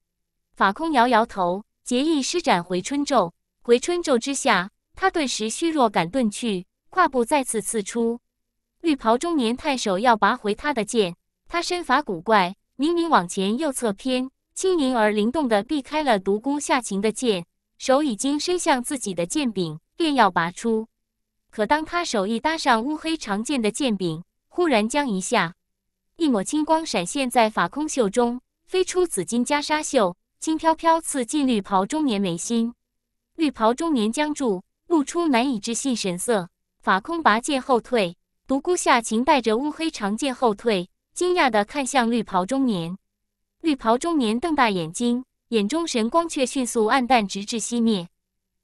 法空摇摇头，结意施展回春咒。回春咒之下，他顿时虚弱感顿去，胯部再次刺出。绿袍中年太守要拔回他的剑，他身法古怪，明明往前右侧偏，轻盈而灵动地避开了独孤下情的剑。手已经伸向自己的剑柄，便要拔出。可当他手一搭上乌黑长剑的剑柄，忽然将一下，一抹青光闪现在法空袖中，飞出紫金袈裟袖，轻飘飘刺进绿袍中年眉心。绿袍中年僵住，露出难以置信神色。法空拔剑后退，独孤夏晴带着乌黑长剑后退，惊讶地看向绿袍中年。绿袍中年瞪大眼睛。眼中神光却迅速暗淡，直至熄灭。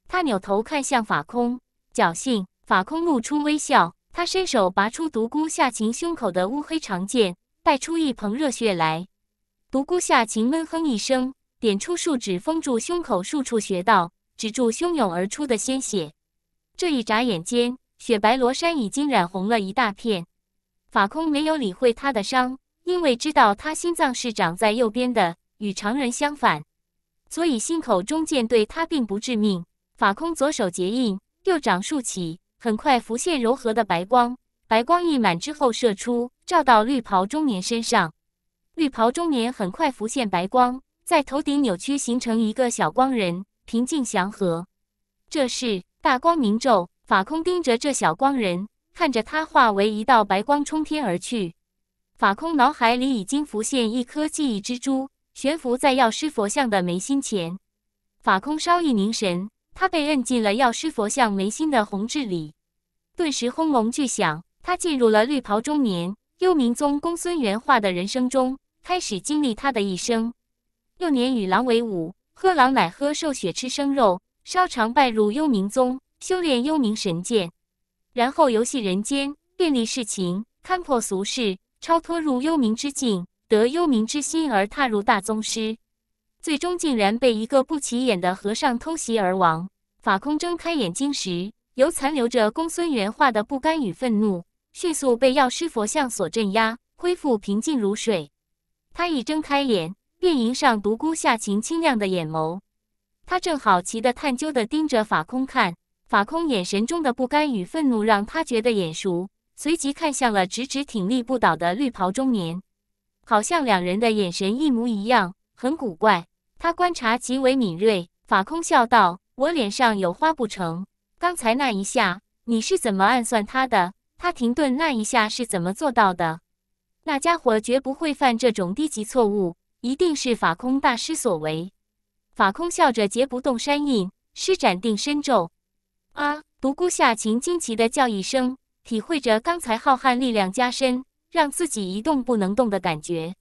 他扭头看向法空，侥幸。法空露出微笑。他伸手拔出独孤夏晴胸口的乌黑长剑，带出一捧热血来。独孤夏晴闷哼一声，点出数指封住胸口数处穴道，止住汹涌而出的鲜血。这一眨眼间，雪白罗衫已经染红了一大片。法空没有理会他的伤，因为知道他心脏是长在右边的，与常人相反。所以心口中剑对他并不致命。法空左手结印，右掌竖起，很快浮现柔和的白光。白光溢满之后射出，照到绿袍中年身上。绿袍中年很快浮现白光，在头顶扭曲形成一个小光人，平静祥和。这是大光明咒。法空盯着这小光人，看着他化为一道白光冲天而去。法空脑海里已经浮现一颗记忆蜘蛛，悬浮在药师佛像的眉心前，法空稍一凝神，他被摁进了药师佛像眉心的红痣里。顿时轰隆巨响，他进入了绿袍中年幽冥宗公孙元化的人生中，开始经历他的一生。幼年与狼为伍，喝狼奶，喝兽血，吃生肉，稍长拜入幽冥宗，修炼幽冥神剑，然后游戏人间，遍历世情，看破俗世，超脱入幽冥之境。得幽冥之心而踏入大宗师，最终竟然被一个不起眼的和尚偷袭而亡。法空睁开眼睛时，犹残留着公孙元化的不甘与愤怒，迅速被药师佛像所镇压，恢复平静如水。他一睁开眼，便迎上独孤夏晴清亮的眼眸。他正好奇的探究的盯着法空看，法空眼神中的不甘与愤怒让他觉得眼熟，随即看向了直直挺立不倒的绿袍中年。好像两人的眼神一模一样，很古怪。他观察极为敏锐。法空笑道：“我脸上有花不成？刚才那一下，你是怎么暗算他的？”他停顿，那一下是怎么做到的？那家伙绝不会犯这种低级错误，一定是法空大师所为。法空笑着结不动山印，施展定身咒。啊！独孤下情惊奇的叫一声，体会着刚才浩瀚力量加深。让自己一动不能动的感觉，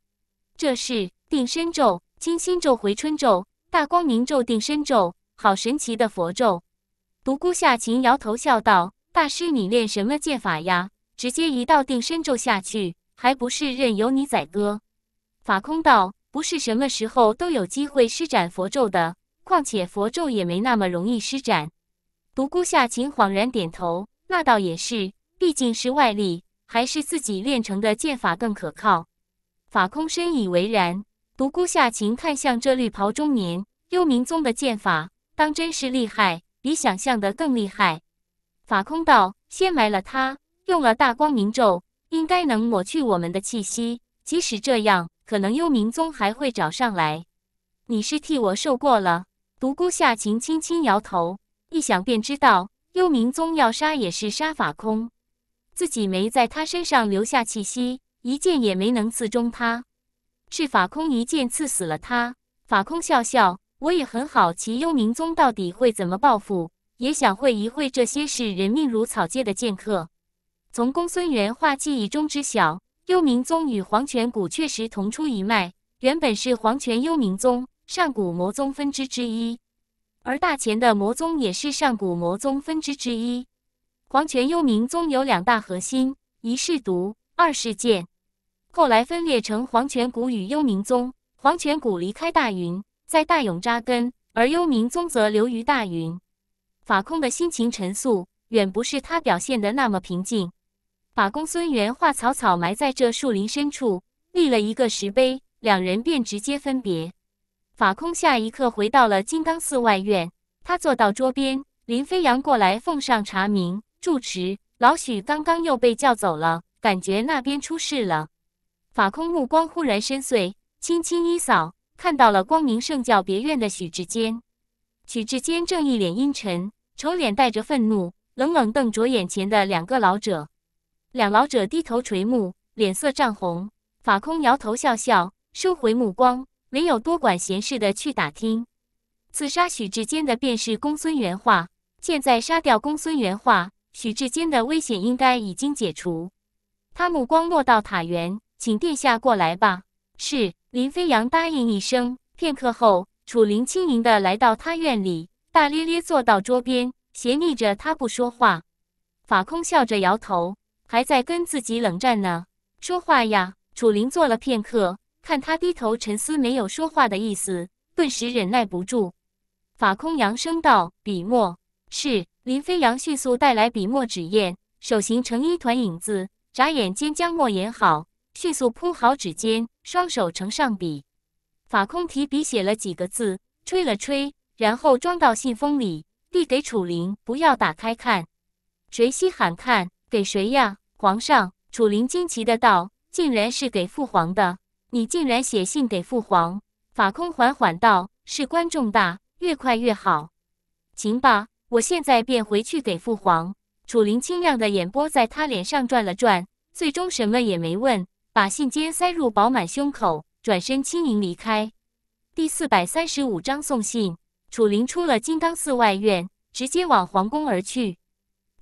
这是定身咒、金心咒、回春咒、大光明咒、定身咒，好神奇的佛咒！独孤下琴摇头笑道：“大师，你练什么剑法呀？直接一道定身咒下去，还不是任由你宰割？”法空道：“不是什么时候都有机会施展佛咒的，况且佛咒也没那么容易施展。”独孤下琴恍然点头：“那倒也是，毕竟是外力。”还是自己练成的剑法更可靠。法空深以为然。独孤夏晴看向这绿袍中年，幽冥宗的剑法当真是厉害，比想象的更厉害。法空道：“先埋了他，用了大光明咒，应该能抹去我们的气息。即使这样，可能幽冥宗还会找上来。”你是替我受过了。独孤夏晴轻轻摇头，一想便知道，幽冥宗要杀也是杀法空。自己没在他身上留下气息，一剑也没能刺中他，是法空一剑刺死了他。法空笑笑：“我也很好奇，幽冥宗到底会怎么报复？也想会一会这些视人命如草芥的剑客。”从公孙元话记忆中知晓，幽冥宗与黄泉谷确实同出一脉，原本是黄泉幽冥宗上古魔宗分支之一，而大前的魔宗也是上古魔宗分支之一。黄泉幽冥宗有两大核心，一是毒，二是剑。后来分裂成黄泉谷与幽冥宗。黄泉谷离开大云，在大涌扎根，而幽冥宗则留于大云。法空的心情沉肃，远不是他表现的那么平静。法公孙元化草草埋在这树林深处，立了一个石碑，两人便直接分别。法空下一刻回到了金刚寺外院，他坐到桌边，林飞扬过来奉上茶茗。住持老许刚刚又被叫走了，感觉那边出事了。法空目光忽然深邃，轻轻一扫，看到了光明圣教别院的许志坚。许志坚正一脸阴沉，丑脸带着愤怒，冷冷瞪着眼前的两个老者。两老者低头垂目，脸色涨红。法空摇头笑笑，收回目光，没有多管闲事的去打听。刺杀许志坚的便是公孙元化，现在杀掉公孙元化。许志坚的危险应该已经解除，他目光落到塔园，请殿下过来吧。是林飞扬答应一声。片刻后，楚林轻盈地来到他院里，大咧咧坐到桌边，斜睨着他不说话。法空笑着摇头，还在跟自己冷战呢。说话呀！楚林坐了片刻，看他低头沉思，没有说话的意思，顿时忍耐不住。法空扬声道：“笔墨。”是。林飞扬迅速带来笔墨纸砚，手形成一团影子，眨眼间将墨研好，迅速铺好纸尖，双手呈上笔。法空提笔写了几个字，吹了吹，然后装到信封里，递给楚灵：“不要打开看，谁稀罕看？给谁呀？”皇上，楚灵惊奇的道：“竟然是给父皇的，你竟然写信给父皇！”法空缓缓道：“事关重大，越快越好。”行吧。我现在便回去给父皇。楚灵清亮的眼波在他脸上转了转，最终什么也没问，把信笺塞入饱满胸口，转身轻盈离开。第四百三十五章送信。楚灵出了金刚寺外院，直接往皇宫而去。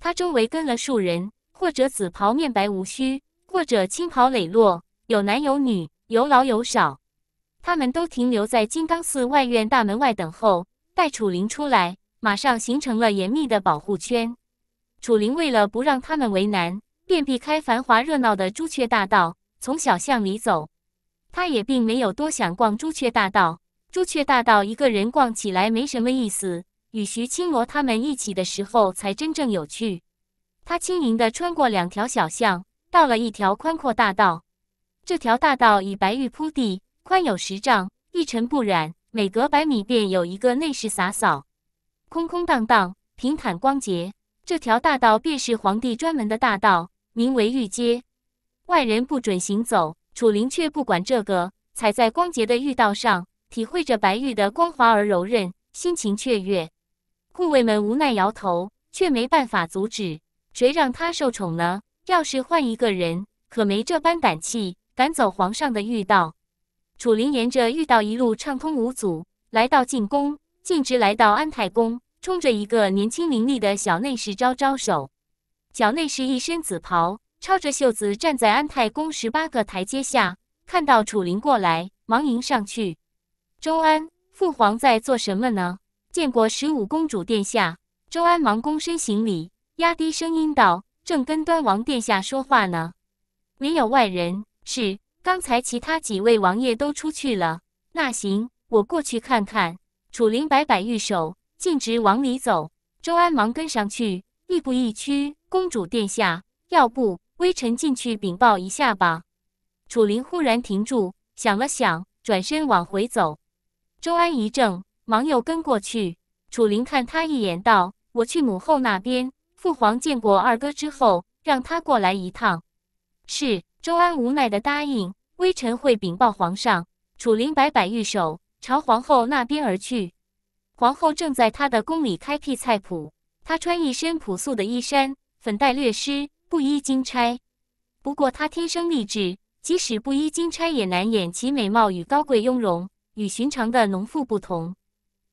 他周围跟了数人，或者紫袍面白无须，或者青袍磊落，有男有女，有老有少。他们都停留在金刚寺外院大门外等候，待楚灵出来。马上形成了严密的保护圈。楚灵为了不让他们为难，便避开繁华热闹的朱雀大道，从小巷里走。他也并没有多想逛朱雀大道，朱雀大道一个人逛起来没什么意思，与徐青罗他们一起的时候才真正有趣。他轻盈地穿过两条小巷，到了一条宽阔大道。这条大道以白玉铺地，宽有十丈，一尘不染，每隔百米便有一个内室洒扫。空空荡荡，平坦光洁，这条大道便是皇帝专门的大道，名为御街，外人不准行走。楚灵却不管这个，踩在光洁的御道上，体会着白玉的光滑而柔韧，心情雀跃。护卫们无奈摇头，却没办法阻止，谁让他受宠呢？要是换一个人，可没这般胆气，敢走皇上的御道。楚灵沿着御道一路畅通无阻，来到进宫。径直来到安泰宫，冲着一个年轻伶俐的小内侍招招手。小内侍一身紫袍，抄着袖子站在安泰宫十八个台阶下，看到楚灵过来，忙迎上去：“周安，父皇在做什么呢？”“见过十五公主殿下。”周安忙躬身行礼，压低声音道：“正跟端王殿下说话呢，没有外人。”“是，刚才其他几位王爷都出去了。”“那行，我过去看看。”楚灵摆摆玉手，径直往里走。周安忙跟上去，亦步亦趋。公主殿下，要不微臣进去禀报一下吧？楚灵忽然停住，想了想，转身往回走。周安一怔，忙又跟过去。楚灵看他一眼，道：“我去母后那边。父皇见过二哥之后，让他过来一趟。”是周安无奈的答应：“微臣会禀报皇上。”楚灵摆摆玉手。朝皇后那边而去，皇后正在她的宫里开辟菜圃。她穿一身朴素的衣衫，粉黛略施，不衣金钗。不过她天生丽质，即使不衣金钗，也难掩其美貌与高贵雍容。与寻常的农妇不同，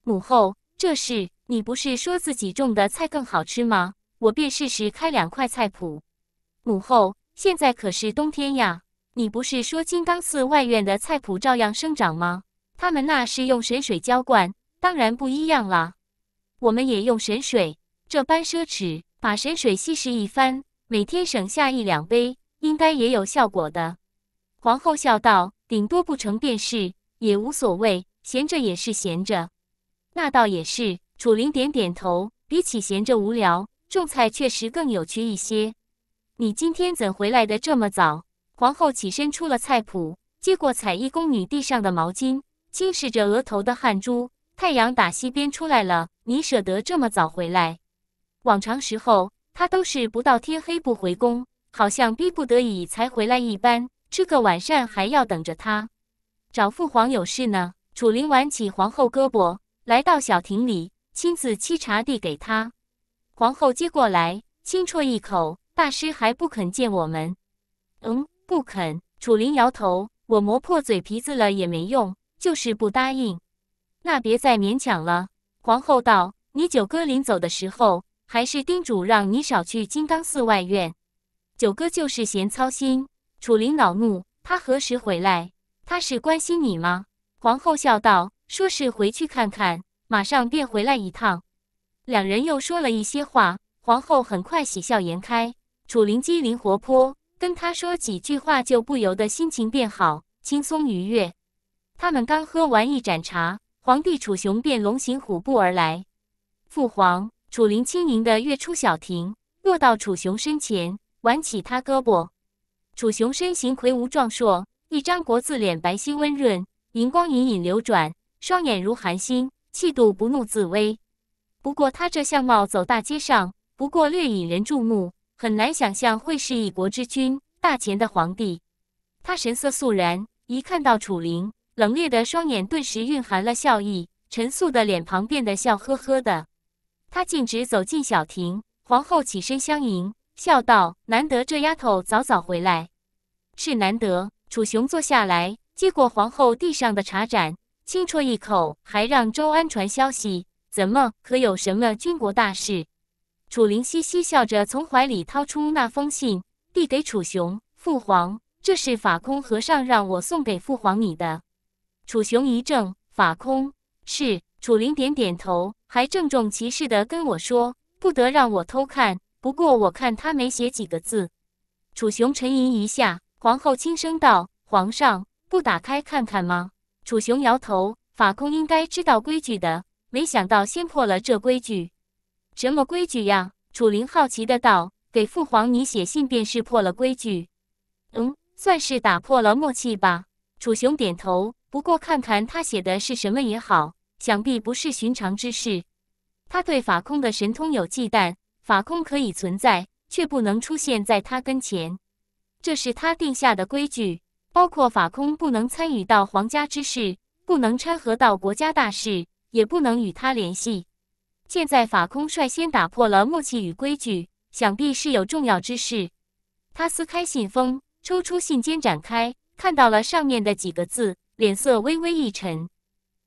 母后，这事你不是说自己种的菜更好吃吗？我便试试开两块菜谱。母后，现在可是冬天呀，你不是说金刚寺外院的菜谱照样生长吗？他们那是用神水浇灌，当然不一样了。我们也用神水，这般奢侈，把神水稀释一番，每天省下一两杯，应该也有效果的。皇后笑道：“顶多不成便是，也无所谓，闲着也是闲着。”那倒也是。楚灵点点头，比起闲着无聊，种菜确实更有趣一些。你今天怎回来的这么早？皇后起身出了菜圃，接过采衣宫女地上的毛巾。轻拭着额头的汗珠。太阳打西边出来了，你舍得这么早回来？往常时候，他都是不到天黑不回宫，好像逼不得已才回来一般。吃个晚膳还要等着他。找父皇有事呢。楚灵挽起皇后胳膊，来到小亭里，亲自沏茶递给他。皇后接过来，轻啜一口。大师还不肯见我们？嗯，不肯。楚灵摇头。我磨破嘴皮子了也没用。就是不答应，那别再勉强了。皇后道：“你九哥临走的时候，还是叮嘱让你少去金刚寺外院。九哥就是嫌操心。”楚灵恼怒：“他何时回来？他是关心你吗？”皇后笑道：“说是回去看看，马上便回来一趟。”两人又说了一些话，皇后很快喜笑颜开。楚灵机灵活泼，跟他说几句话就不由得心情变好，轻松愉悦。他们刚喝完一盏茶，皇帝楚雄便龙行虎步而来。父皇，楚灵轻盈地跃出小亭，落到楚雄身前，挽起他胳膊。楚雄身形魁梧壮硕，一张国字脸白皙温润，银光隐隐流转，双眼如寒星，气度不怒自威。不过他这相貌走大街上，不过略引人注目，很难想象会是一国之君大秦的皇帝。他神色肃然，一看到楚灵。冷冽的双眼顿时蕴含了笑意，陈素的脸庞变得笑呵呵的。他径直走进小亭，皇后起身相迎，笑道：“难得这丫头早早回来，是难得。”楚雄坐下来，接过皇后递上的茶盏，轻啜一口，还让周安传消息，怎么可有什么军国大事？楚灵嘻嘻笑着，从怀里掏出那封信，递给楚雄：“父皇，这是法空和尚让我送给父皇你的。”楚雄一怔，法空是楚林点点头，还郑重其事的跟我说：“不得让我偷看。”不过我看他没写几个字。楚雄沉吟一下，皇后轻声道：“皇上不打开看看吗？”楚雄摇头：“法空应该知道规矩的，没想到先破了这规矩。”“什么规矩呀？”楚林好奇的道：“给父皇你写信便是破了规矩。”“嗯，算是打破了默契吧。”楚雄点头，不过看看他写的是什么也好，想必不是寻常之事。他对法空的神通有忌惮，法空可以存在，却不能出现在他跟前，这是他定下的规矩。包括法空不能参与到皇家之事，不能掺和到国家大事，也不能与他联系。现在法空率先打破了默契与规矩，想必是有重要之事。他撕开信封，抽出信笺，展开。看到了上面的几个字，脸色微微一沉。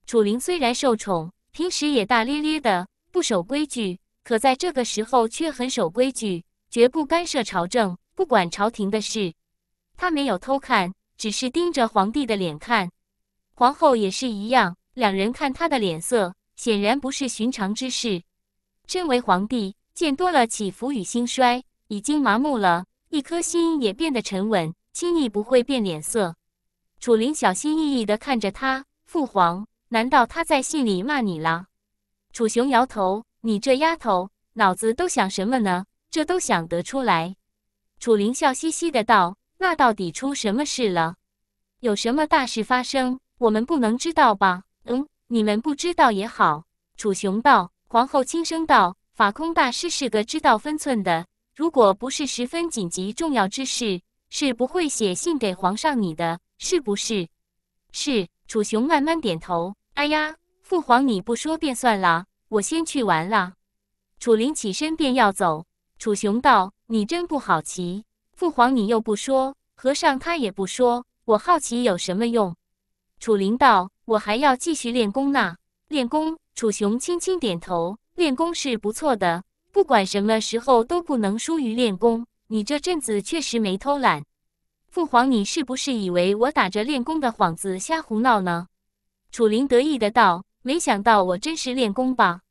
楚灵虽然受宠，平时也大咧咧的，不守规矩，可在这个时候却很守规矩，绝不干涉朝政，不管朝廷的事。他没有偷看，只是盯着皇帝的脸看。皇后也是一样，两人看他的脸色，显然不是寻常之事。身为皇帝，见多了起伏与兴衰，已经麻木了，一颗心也变得沉稳。轻易不会变脸色。楚灵小心翼翼的看着他，父皇，难道他在信里骂你了？楚雄摇头，你这丫头脑子都想什么呢？这都想得出来。楚灵笑嘻嘻的道：“那到底出什么事了？有什么大事发生？我们不能知道吧？”“嗯，你们不知道也好。”楚雄道。皇后轻声道：“法空大师是个知道分寸的，如果不是十分紧急重要之事。”是不会写信给皇上你的，是不是？是。楚雄慢慢点头。哎呀，父皇你不说便算了，我先去玩了。楚灵起身便要走。楚雄道：“你真不好奇。父皇你又不说，和尚他也不说，我好奇有什么用？”楚灵道：“我还要继续练功呢。练功。”楚雄轻轻点头。练功是不错的，不管什么时候都不能疏于练功。你这阵子确实没偷懒，父皇，你是不是以为我打着练功的幌子瞎胡闹呢？楚灵得意的道。没想到我真是练功吧？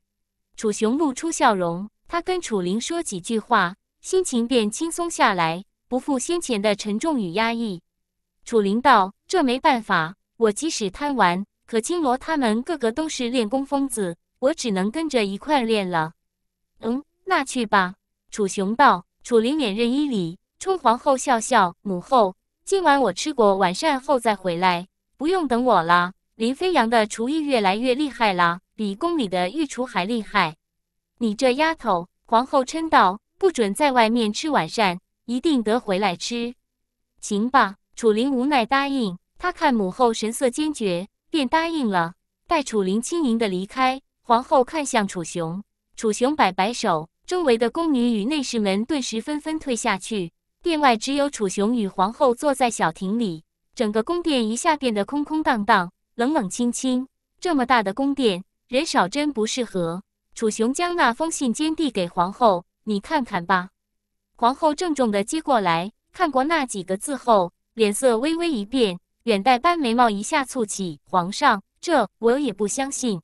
楚雄露出笑容，他跟楚灵说几句话，心情便轻松下来，不复先前的沉重与压抑。楚灵道：“这没办法，我即使贪玩，可青罗他们个个都是练功疯子，我只能跟着一块练了。”嗯，那去吧。楚雄道。楚灵脸任一礼，冲皇后笑笑：“母后，今晚我吃过晚膳后再回来，不用等我了。”林飞扬的厨艺越来越厉害了，比宫里的御厨还厉害。你这丫头，皇后嗔道：“不准在外面吃晚膳，一定得回来吃。”行吧，楚灵无奈答应。他看母后神色坚决，便答应了。待楚灵轻盈的离开，皇后看向楚雄，楚雄摆摆手。周围的宫女与内侍们顿时纷纷退下去，殿外只有楚雄与皇后坐在小亭里，整个宫殿一下变得空空荡荡、冷冷清清。这么大的宫殿，人少真不适合。楚雄将那封信笺递给皇后：“你看看吧。”皇后郑重地接过来看过那几个字后，脸色微微一变，远带斑眉毛一下蹙起：“皇上，这我也不相信。”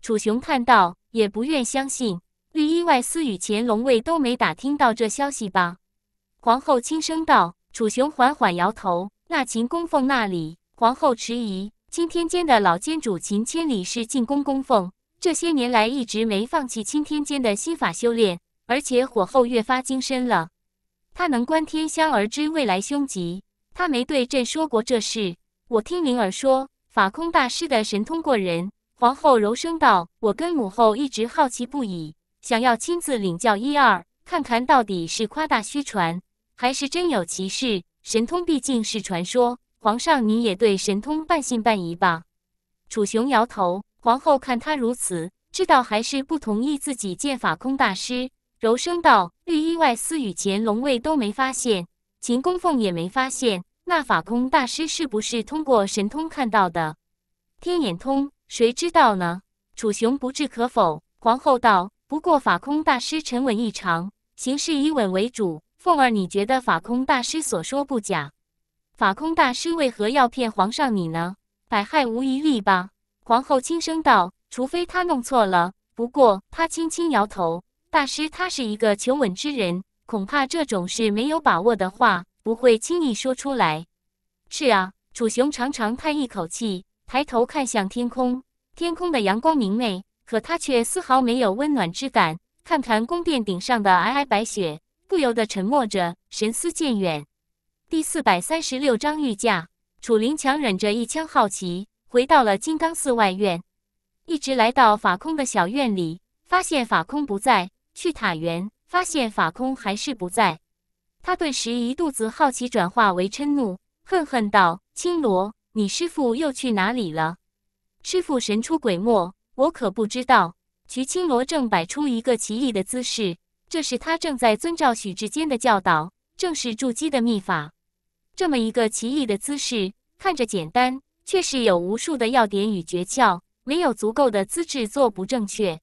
楚雄看到也不愿相信。绿衣外司与乾隆卫都没打听到这消息吧？皇后轻声道。楚雄缓缓摇头。那秦宫凤那里？皇后迟疑。青天间的老监主秦千里是进宫供奉，这些年来一直没放弃青天间的心法修炼，而且火候越发精深了。他能观天香而知未来凶吉。他没对朕说过这事。我听灵儿说法空大师的神通过人。皇后柔声道：“我跟母后一直好奇不已。”想要亲自领教一二，看看到底是夸大虚传，还是真有其事？神通毕竟是传说，皇上你也对神通半信半疑吧？楚雄摇头。皇后看他如此，知道还是不同意自己见法空大师，柔声道：“绿衣外司与乾隆卫都没发现，秦公凤也没发现，那法空大师是不是通过神通看到的？天眼通，谁知道呢？”楚雄不置可否。皇后道。不过法空大师沉稳异常，行事以稳为主。凤儿，你觉得法空大师所说不假？法空大师为何要骗皇上你呢？百害无一利吧？皇后轻声道：“除非他弄错了。”不过他轻轻摇头。大师他是一个求稳之人，恐怕这种事没有把握的话，不会轻易说出来。是啊，楚雄长长叹一口气，抬头看向天空，天空的阳光明媚。可他却丝毫没有温暖之感，看看宫殿顶上的皑皑白雪，不由得沉默着，神思渐远。第四百三十六章御驾。楚灵强忍着一腔好奇，回到了金刚寺外院，一直来到法空的小院里，发现法空不在，去塔园，发现法空还是不在。他顿时一肚子好奇转化为嗔怒，恨恨道：“青罗，你师父又去哪里了？师父神出鬼没。”我可不知道，瞿青罗正摆出一个奇异的姿势，这是他正在遵照许志坚的教导，正是筑基的秘法。这么一个奇异的姿势，看着简单，却是有无数的要点与诀窍，没有足够的资质做不正确。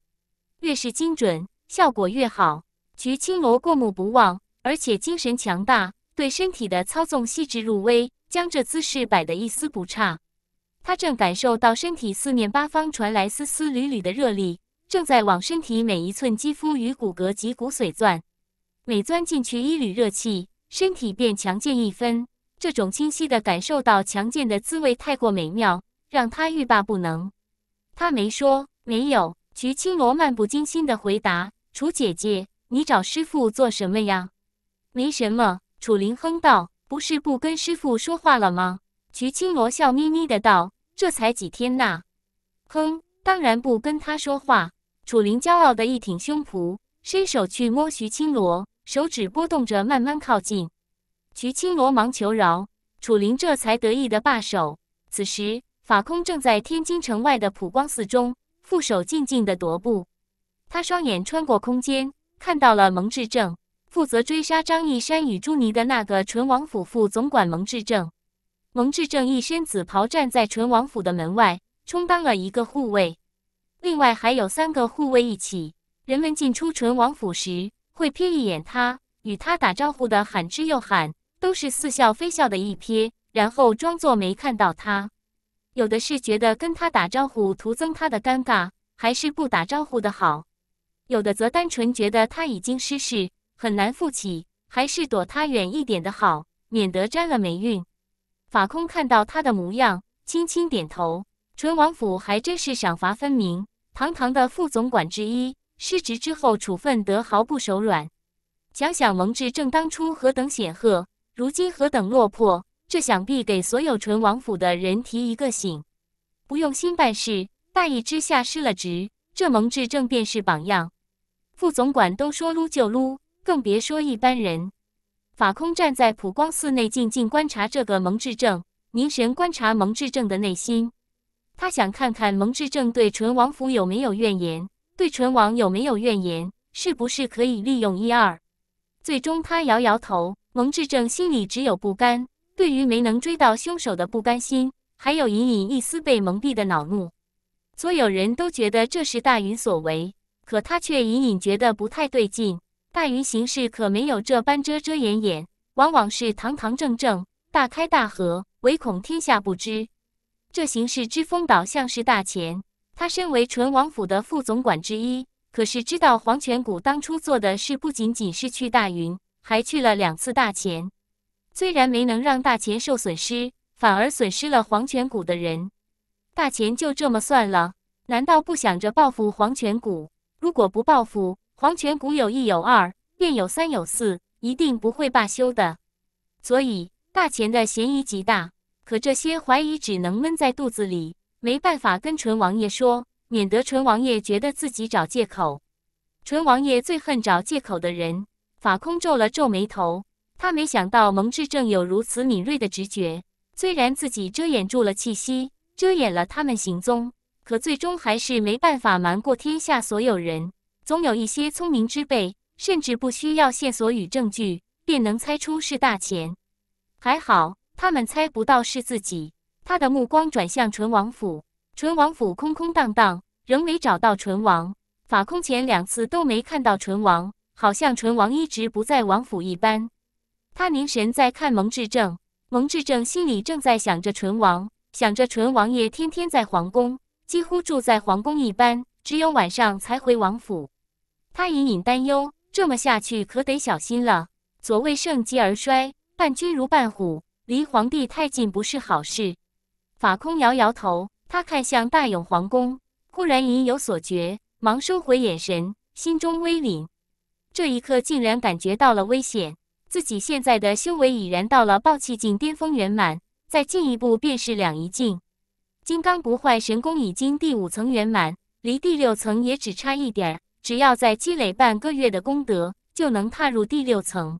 越是精准，效果越好。瞿青罗过目不忘，而且精神强大，对身体的操纵细致入微，将这姿势摆得一丝不差。他正感受到身体四面八方传来丝丝缕缕的热力，正在往身体每一寸肌肤与骨骼及骨髓钻。每钻进去一缕热气，身体便强健一分。这种清晰的感受到强健的滋味太过美妙，让他欲罢不能。他没说没有，徐青罗漫不经心地回答：“楚姐姐，你找师傅做什么呀？”“没什么。”楚林哼道，“不是不跟师傅说话了吗？”徐青罗笑眯眯的道：“这才几天呐，哼，当然不跟他说话。”楚林骄傲的一挺胸脯，伸手去摸徐青罗，手指拨动着，慢慢靠近。徐青罗忙求饶，楚林这才得意的罢手。此时，法空正在天津城外的普光寺中，负手静静的踱步。他双眼穿过空间，看到了蒙志正，负责追杀张一山与朱尼的那个淳王府副总管蒙志正。蒙挚正一身紫袍站在淳王府的门外，充当了一个护卫。另外还有三个护卫一起。人们进出淳王府时，会瞥一眼他，与他打招呼的喊之又喊，都是似笑非笑的一瞥，然后装作没看到他。有的是觉得跟他打招呼徒增他的尴尬，还是不打招呼的好；有的则单纯觉得他已经失势，很难负起，还是躲他远一点的好，免得沾了霉运。法空看到他的模样，轻轻点头。淳王府还真是赏罚分明，堂堂的副总管之一失职之后处分得毫不手软。想想蒙挚正当初何等显赫，如今何等落魄，这想必给所有淳王府的人提一个醒：不用心办事，大意之下失了职，这蒙挚正便是榜样。副总管都说撸就撸，更别说一般人。法空站在普光寺内，静静观察这个蒙智正，凝神观察蒙智正的内心。他想看看蒙智正对淳王府有没有怨言，对淳王有没有怨言，是不是可以利用一二。最终，他摇摇头。蒙智正心里只有不甘，对于没能追到凶手的不甘心，还有隐隐一丝被蒙蔽的恼怒。所有人都觉得这是大云所为，可他却隐隐觉得不太对劲。大云行事可没有这般遮遮掩掩，往往是堂堂正正，大开大合，唯恐天下不知。这行事之风倒像是大钱。他身为淳王府的副总管之一，可是知道黄泉谷当初做的事不仅仅是去大云，还去了两次大钱。虽然没能让大钱受损失，反而损失了黄泉谷的人。大钱就这么算了？难道不想着报复黄泉谷？如果不报复？黄泉谷有一有二，便有三有四，一定不会罢休的。所以大钱的嫌疑极大，可这些怀疑只能闷在肚子里，没办法跟淳王爷说，免得淳王爷觉得自己找借口。淳王爷最恨找借口的人。法空皱了皱眉头，他没想到蒙挚正有如此敏锐的直觉。虽然自己遮掩住了气息，遮掩了他们行踪，可最终还是没办法瞒过天下所有人。总有一些聪明之辈，甚至不需要线索与证据，便能猜出是大钱。还好，他们猜不到是自己。他的目光转向淳王府，淳王府空空荡荡，仍没找到淳王。法空前两次都没看到淳王，好像淳王一直不在王府一般。他凝神在看蒙志正，蒙志正心里正在想着淳王，想着淳王爷天天在皇宫，几乎住在皇宫一般，只有晚上才回王府。他隐隐担忧，这么下去可得小心了。所谓盛极而衰，伴君如伴虎，离皇帝太近不是好事。法空摇摇头，他看向大永皇宫，忽然隐有所觉，忙收回眼神，心中微凛。这一刻，竟然感觉到了危险。自己现在的修为已然到了暴气境巅峰圆满，再进一步便是两仪境。金刚不坏神功已经第五层圆满，离第六层也只差一点儿。只要再积累半个月的功德，就能踏入第六层。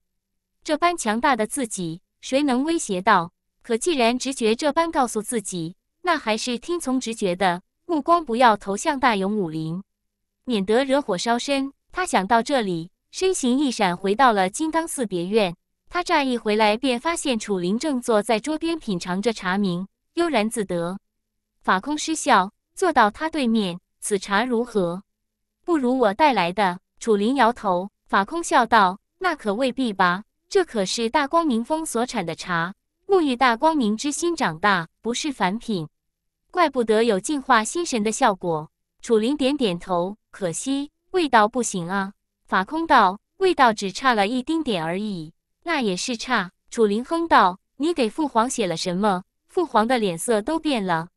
这般强大的自己，谁能威胁到？可既然直觉这般告诉自己，那还是听从直觉的。目光不要投向大勇武林，免得惹火烧身。他想到这里，身形一闪，回到了金刚寺别院。他乍一回来，便发现楚灵正坐在桌边品尝着茶茗，悠然自得。法空失笑，坐到他对面，此茶如何？不如我带来的。楚灵摇头，法空笑道：“那可未必吧，这可是大光明峰所产的茶，沐浴大光明之心长大，不是凡品，怪不得有净化心神的效果。”楚灵点点头，可惜味道不行啊。法空道：“味道只差了一丁点而已，那也是差。”楚灵哼道：“你给父皇写了什么？父皇的脸色都变了。”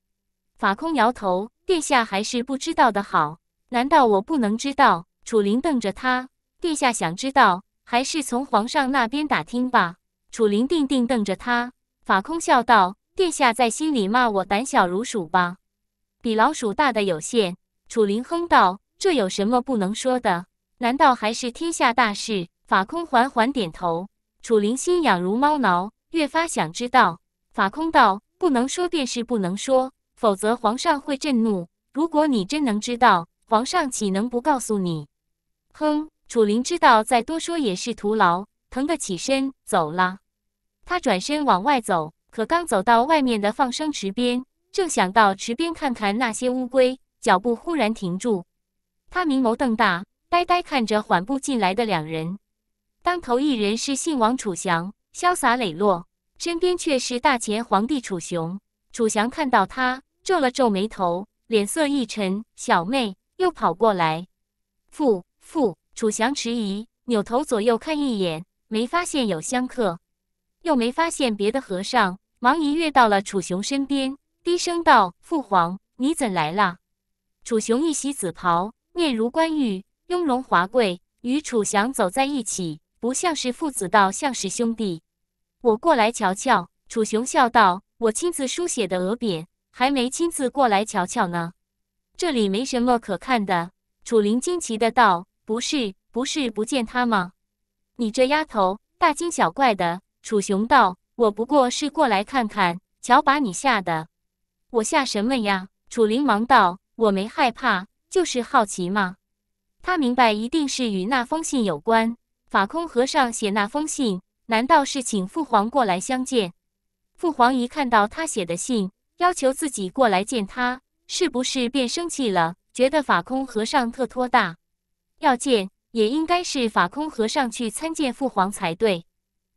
法空摇头：“殿下还是不知道的好。”难道我不能知道？楚灵瞪着他，殿下想知道，还是从皇上那边打听吧。楚灵定定瞪着他，法空笑道：“殿下在心里骂我胆小如鼠吧？比老鼠大的有限。”楚灵哼道：“这有什么不能说的？难道还是天下大事？”法空缓缓点头。楚灵心痒如猫挠，越发想知道。法空道：“不能说便是不能说，否则皇上会震怒。如果你真能知道。”皇上岂能不告诉你？哼！楚灵知道再多说也是徒劳，疼得起身走了。他转身往外走，可刚走到外面的放生池边，正想到池边看看那些乌龟，脚步忽然停住。他明眸瞪大，呆呆看着缓步进来的两人。当头一人是信王楚祥，潇洒磊落；身边却是大秦皇帝楚雄。楚祥看到他，皱了皱眉头，脸色一沉：“小妹。”又跑过来，父父楚祥迟疑，扭头左右看一眼，没发现有香客，又没发现别的和尚，忙一跃到了楚雄身边，低声道：“父皇，你怎来了？”楚雄一袭紫袍，面如冠玉，雍容华贵，与楚祥走在一起，不像是父子，倒像是兄弟。我过来瞧瞧。”楚雄笑道：“我亲自书写的额匾，还没亲自过来瞧瞧呢。”这里没什么可看的，楚灵惊奇的道：“不是，不是不见他吗？你这丫头，大惊小怪的。”楚雄道：“我不过是过来看看，瞧把你吓的，我吓什么呀？”楚灵忙道：“我没害怕，就是好奇嘛。”他明白，一定是与那封信有关。法空和尚写那封信，难道是请父皇过来相见？父皇一看到他写的信，要求自己过来见他。是不是便生气了？觉得法空和尚特托大，要见也应该是法空和尚去参见父皇才对。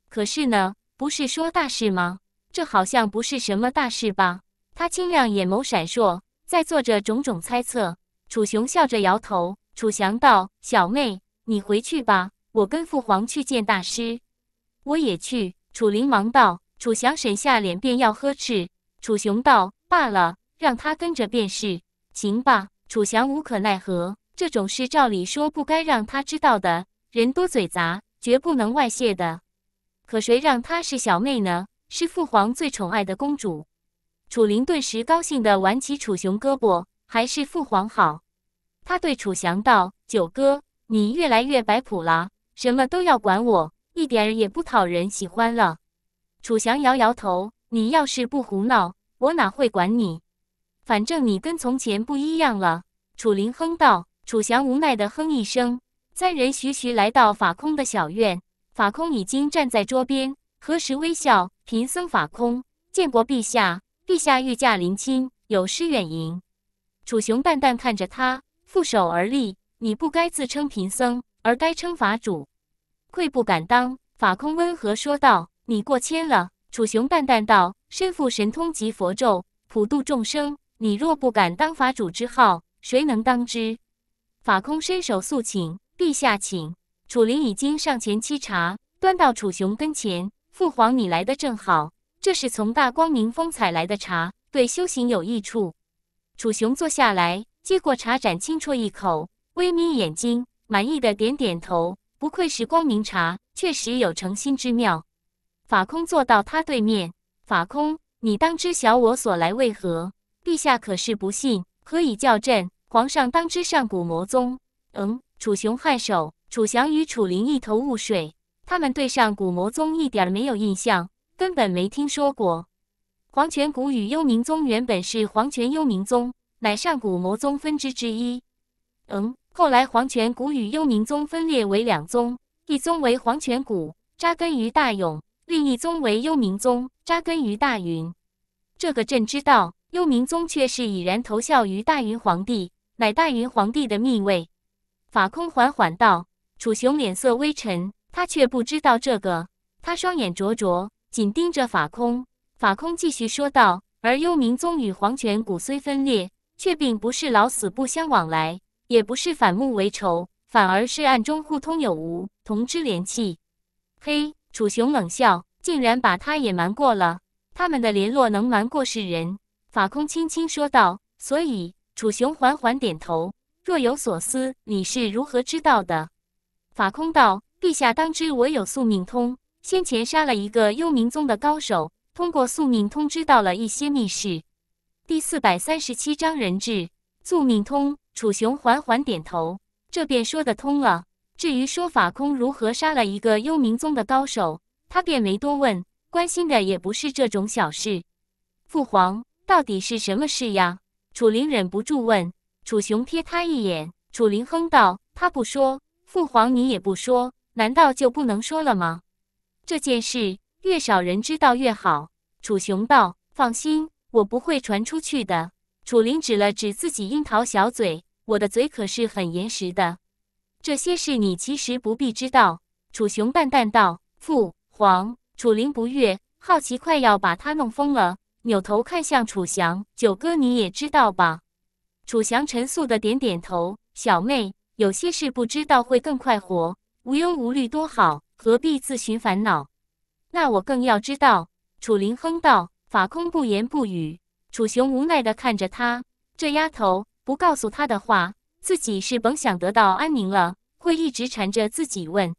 可是呢，不是说大事吗？这好像不是什么大事吧？他清亮眼眸闪烁，在做着种种猜测。楚雄笑着摇头。楚祥道：“小妹，你回去吧，我跟父皇去见大师。”我也去。楚灵忙道。楚祥沈下脸，便要呵斥。楚雄道：“罢了。”让他跟着便是，行吧？楚祥无可奈何。这种事照理说不该让他知道的，人多嘴杂，绝不能外泄的。可谁让她是小妹呢？是父皇最宠爱的公主。楚灵顿时高兴的挽起楚雄胳膊，还是父皇好。他对楚祥道：“九哥，你越来越摆谱了，什么都要管我，一点儿也不讨人喜欢了。”楚翔摇摇头：“你要是不胡闹，我哪会管你？”反正你跟从前不一样了，楚林哼道。楚翔无奈地哼一声。三人徐徐来到法空的小院，法空已经站在桌边，何时微笑：“贫僧法空，见过陛下，陛下御驾临亲，有失远迎。”楚雄淡淡看着他，负手而立。你不该自称贫僧，而该称法主。愧不敢当。法空温和说道：“你过谦了。”楚雄淡淡道：“身负神通及佛咒，普度众生。”你若不敢当法主之号，谁能当之？法空伸手诉请陛下，请楚林已经上前沏茶，端到楚雄跟前。父皇，你来的正好，这是从大光明峰采来的茶，对修行有益处。楚雄坐下来，接过茶盏，轻啜一口，微眯眼睛，满意的点点头。不愧是光明茶，确实有诚心之妙。法空坐到他对面，法空，你当知晓我所来为何？陛下可是不信？何以叫朕？皇上当知上古魔宗。嗯，楚雄颔首。楚翔与楚林一头雾水，他们对上古魔宗一点没有印象，根本没听说过。黄泉谷与幽冥宗原本是黄泉幽冥宗，乃上古魔宗分支之一。嗯，后来黄泉谷与幽冥宗分裂为两宗，一宗为黄泉谷，扎根于大永；另一宗为幽冥宗，扎根于大云。这个朕知道。幽冥宗却是已然投效于大云皇帝，乃大云皇帝的密位。法空缓缓道：“楚雄脸色微沉，他却不知道这个。他双眼灼灼，紧盯着法空。法空继续说道：‘而幽冥宗与黄泉谷虽分裂，却并不是老死不相往来，也不是反目为仇，反而是暗中互通有无，同知连气。’嘿，楚雄冷笑，竟然把他也瞒过了。他们的联络能瞒过世人？”法空轻轻说道：“所以，楚雄缓缓点头，若有所思。你是如何知道的？”法空道：“陛下当知我有宿命通，先前杀了一个幽冥宗的高手，通过宿命通知道了一些密事。”第四百三十七章人质。宿命通。楚雄缓缓点头，这便说得通了。至于说法空如何杀了一个幽冥宗的高手，他便没多问，关心的也不是这种小事。父皇。到底是什么事呀？楚灵忍不住问。楚雄瞥他一眼，楚灵哼道：“他不说，父皇你也不说，难道就不能说了吗？这件事越少人知道越好。”楚雄道：“放心，我不会传出去的。”楚灵指了指自己樱桃小嘴：“我的嘴可是很严实的。这些事你其实不必知道。”楚雄淡淡道：“父皇。”楚灵不悦，好奇快要把他弄疯了。扭头看向楚翔，九哥，你也知道吧？楚翔沉肃的点点头。小妹，有些事不知道会更快活，无忧无虑多好，何必自寻烦恼？那我更要知道。楚林哼道。法空不言不语。楚雄无奈的看着他，这丫头不告诉他的话，自己是甭想得到安宁了，会一直缠着自己问，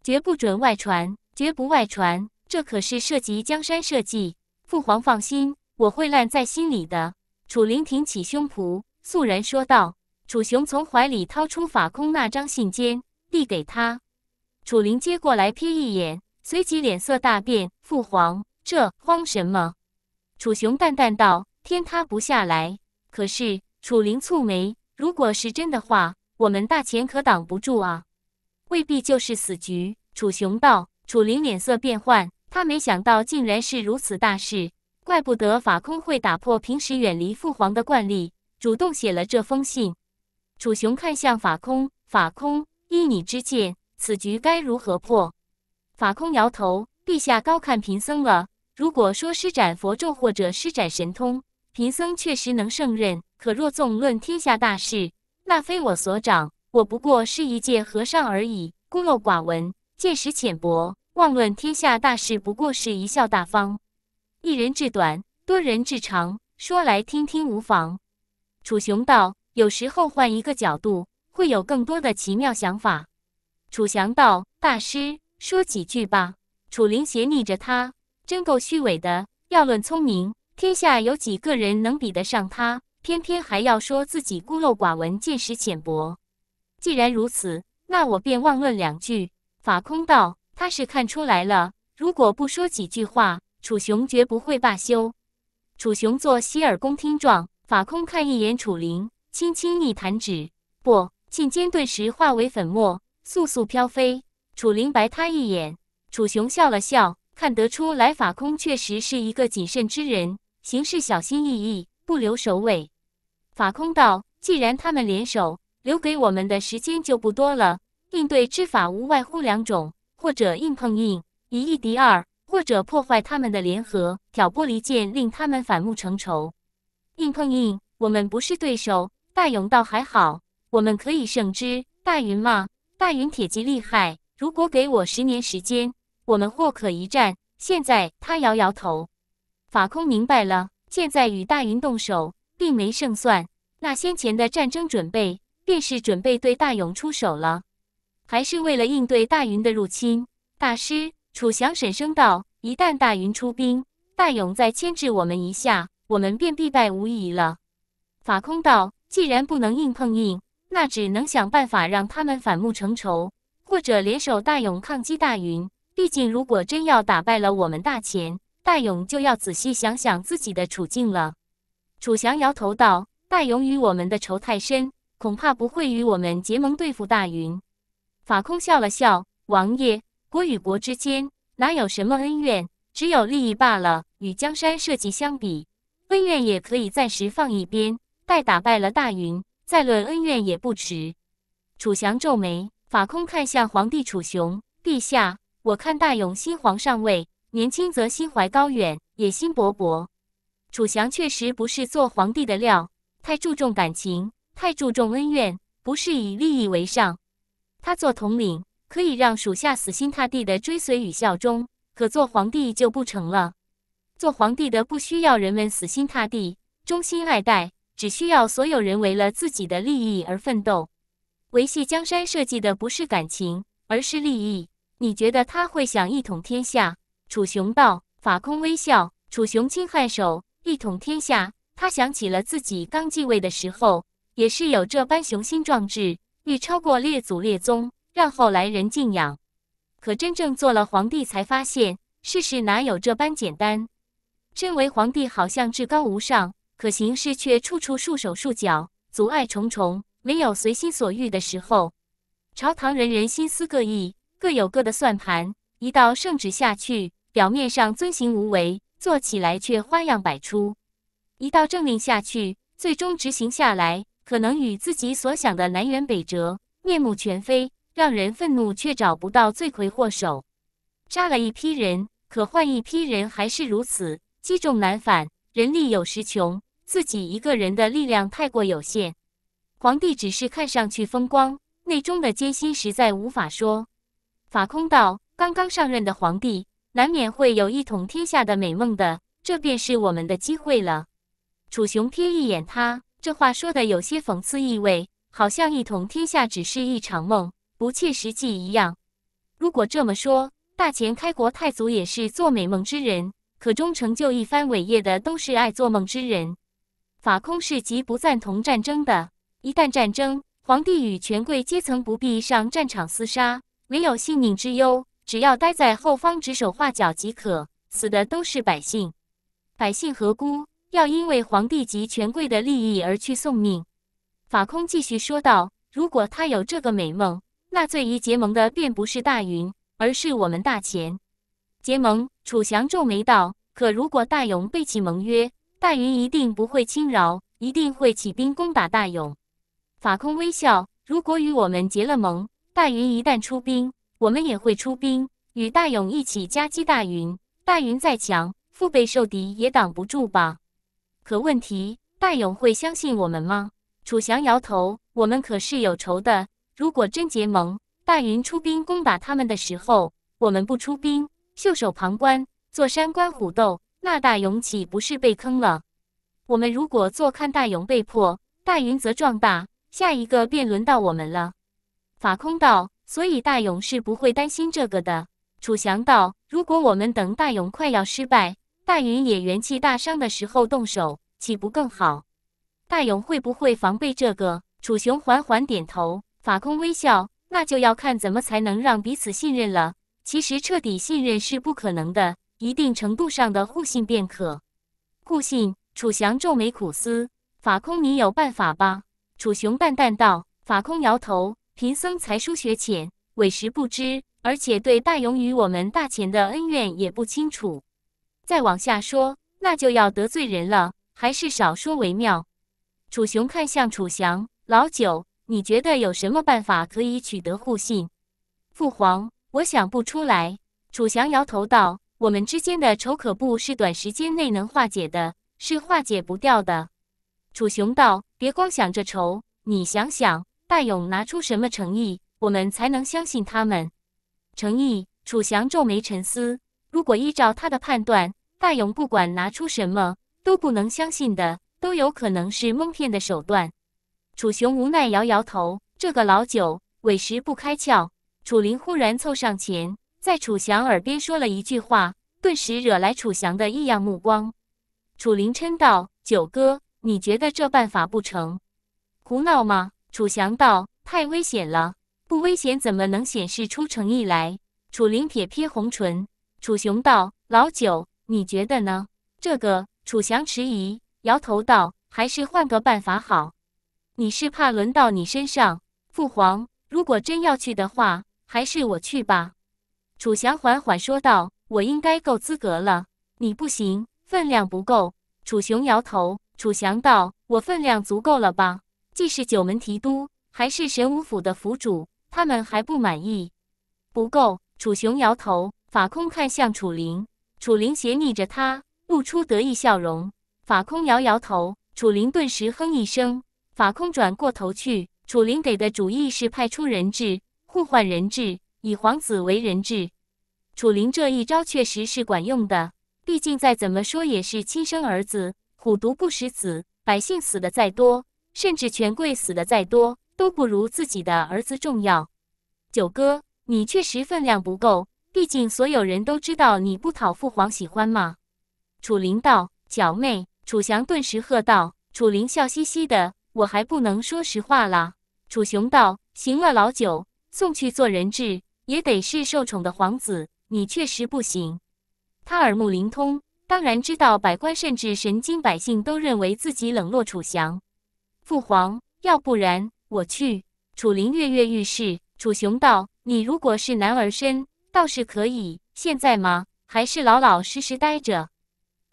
绝不准外传，绝不外传，这可是涉及江山社稷。父皇放心，我会烂在心里的。楚灵挺起胸脯，肃然说道。楚雄从怀里掏出法空那张信笺，递给他。楚灵接过来瞥一眼，随即脸色大变。父皇，这慌什么？楚雄淡淡道：“天塌不下来。”可是楚灵蹙眉：“如果是真的话，我们大钱可挡不住啊！未必就是死局。”楚雄道。楚灵脸色变幻。他没想到竟然是如此大事，怪不得法空会打破平时远离父皇的惯例，主动写了这封信。楚雄看向法空，法空，依你之见，此局该如何破？法空摇头：“陛下高看贫僧了。如果说施展佛咒或者施展神通，贫僧确实能胜任。可若纵论天下大事，那非我所长。我不过是一介和尚而已，孤陋寡闻，见识浅薄。”妄论天下大事，不过是贻笑大方。一人至短，多人至长，说来听听无妨。楚雄道：“有时候换一个角度，会有更多的奇妙想法。”楚祥道：“大师说几句吧。”楚灵斜睨着他，真够虚伪的。要论聪明，天下有几个人能比得上他？偏偏还要说自己孤陋寡闻，见识浅薄。既然如此，那我便妄论两句。法空道。他是看出来了，如果不说几句话，楚雄绝不会罢休。楚雄做洗耳恭听状，法空看一眼楚灵，轻轻一弹指，不信笺顿时化为粉末，簌簌飘飞。楚灵白他一眼，楚雄笑了笑，看得出来，法空确实是一个谨慎之人，行事小心翼翼，不留手尾。法空道：“既然他们联手，留给我们的时间就不多了。应对之法，无外乎两种。”或者硬碰硬，以一敌二；或者破坏他们的联合，挑拨离间，令他们反目成仇。硬碰硬，我们不是对手。大勇倒还好，我们可以胜之。大云吗？大云铁骑厉害。如果给我十年时间，我们或可一战。现在他摇摇头。法空明白了，现在与大云动手，并没胜算。那先前的战争准备，便是准备对大勇出手了。还是为了应对大云的入侵，大师楚翔沈声道：“一旦大云出兵，大勇再牵制我们一下，我们便必败无疑了。”法空道：“既然不能硬碰硬，那只能想办法让他们反目成仇，或者联手大勇抗击大云。毕竟，如果真要打败了我们大前，大勇就要仔细想想自己的处境了。”楚翔摇头道：“大勇与我们的仇太深，恐怕不会与我们结盟对付大云。”法空笑了笑：“王爷，国与国之间哪有什么恩怨，只有利益罢了。与江山社稷相比，恩怨也可以暂时放一边，待打败了大云，再论恩怨也不迟。”楚祥皱眉，法空看向皇帝楚雄：“陛下，我看大勇新皇上位，年轻则心怀高远，野心勃勃。楚祥确实不是做皇帝的料，太注重感情，太注重恩怨，不是以利益为上。”他做统领，可以让属下死心塌地的追随与效忠；可做皇帝就不成了。做皇帝的不需要人们死心塌地、忠心爱戴，只需要所有人为了自己的利益而奋斗。维系江山社稷的不是感情，而是利益。你觉得他会想一统天下？楚雄道，法空微笑。楚雄轻颔首。一统天下，他想起了自己刚继位的时候，也是有这般雄心壮志。欲超过列祖列宗，让后来人敬仰。可真正做了皇帝，才发现世事哪有这般简单。身为皇帝，好像至高无上，可行事却处处束手束脚，阻碍重重，没有随心所欲的时候。朝堂人人心思各异，各有各的算盘。一道圣旨下去，表面上遵行无为，做起来却花样百出。一道政令下去，最终执行下来。可能与自己所想的南辕北辙，面目全非，让人愤怒却找不到罪魁祸首。杀了一批人，可换一批人还是如此，积重难返，人力有时穷，自己一个人的力量太过有限。皇帝只是看上去风光，内中的艰辛实在无法说。法空道，刚刚上任的皇帝，难免会有一统天下的美梦的，这便是我们的机会了。楚雄瞥一眼他。这话说的有些讽刺意味，好像一统天下只是一场梦，不切实际一样。如果这么说，大前开国太祖也是做美梦之人。可终成就一番伟业的都是爱做梦之人。法空是极不赞同战争的。一旦战争，皇帝与权贵阶层不必上战场厮杀，唯有性命之忧。只要待在后方指手画脚即可，死的都是百姓。百姓何辜？要因为皇帝及权贵的利益而去送命，法空继续说道：“如果他有这个美梦，那最宜结盟的便不是大云，而是我们大钱。”结盟，楚翔皱眉道：“可如果大勇背弃盟约，大云一定不会轻饶，一定会起兵攻打大勇。”法空微笑：“如果与我们结了盟，大云一旦出兵，我们也会出兵，与大勇一起夹击大云。大云再强，腹背受敌也挡不住吧？”可问题，大勇会相信我们吗？楚祥摇头，我们可是有仇的。如果真结盟，大云出兵攻打他们的时候，我们不出兵，袖手旁观，坐山观虎斗，那大勇岂不是被坑了？我们如果坐看大勇被迫，大云则壮大，下一个便轮到我们了。法空道，所以大勇是不会担心这个的。楚祥道，如果我们等大勇快要失败。大勇也元气大伤的时候动手，岂不更好？大勇会不会防备这个？楚雄缓缓点头。法空微笑，那就要看怎么才能让彼此信任了。其实彻底信任是不可能的，一定程度上的互信便可。互信？楚翔皱眉苦思。法空，你有办法吧？楚雄淡淡道。法空摇头：“贫僧才疏学浅，委实不知。而且对大勇与我们大乾的恩怨也不清楚。”再往下说，那就要得罪人了，还是少说为妙。楚雄看向楚祥，老九，你觉得有什么办法可以取得互信？父皇，我想不出来。楚祥摇头道：“我们之间的仇可不是短时间内能化解的，是化解不掉的。”楚雄道：“别光想着仇，你想想，大勇拿出什么诚意，我们才能相信他们？”诚意。楚祥皱眉沉思，如果依照他的判断。大勇不管拿出什么都不能相信的，都有可能是蒙骗的手段。楚雄无奈摇摇头，这个老九委实不开窍。楚林忽然凑上前，在楚祥耳边说了一句话，顿时惹来楚祥的异样目光。楚林嗔道：“九哥，你觉得这办法不成，胡闹吗？”楚祥道：“太危险了，不危险怎么能显示出诚意来？”楚林铁撇红唇，楚雄道：“老九。”你觉得呢？这个楚翔迟疑，摇头道：“还是换个办法好。”你是怕轮到你身上？父皇，如果真要去的话，还是我去吧。”楚翔缓缓说道：“我应该够资格了，你不行，分量不够。”楚雄摇头。楚翔道：“我分量足够了吧？既是九门提督，还是神武府的府主，他们还不满意？不够。”楚雄摇头。法空看向楚灵。楚灵斜睨着他，露出得意笑容。法空摇摇头，楚灵顿时哼一声。法空转过头去。楚灵给的主意是派出人质，互换人质，以皇子为人质。楚灵这一招确实是管用的，毕竟再怎么说也是亲生儿子，虎毒不食子，百姓死的再多，甚至权贵死的再多，都不如自己的儿子重要。九哥，你确实分量不够。毕竟所有人都知道你不讨父皇喜欢吗？楚灵道，小妹楚翔顿时喝道。楚灵笑嘻嘻的，我还不能说实话啦。楚雄道，行了，老九送去做人质也得是受宠的皇子，你确实不行。他耳目灵通，当然知道百官甚至神经百姓都认为自己冷落楚翔。父皇，要不然我去？楚灵跃跃欲试。楚雄道，你如果是男儿身。倒是可以，现在吗？还是老老实实待着。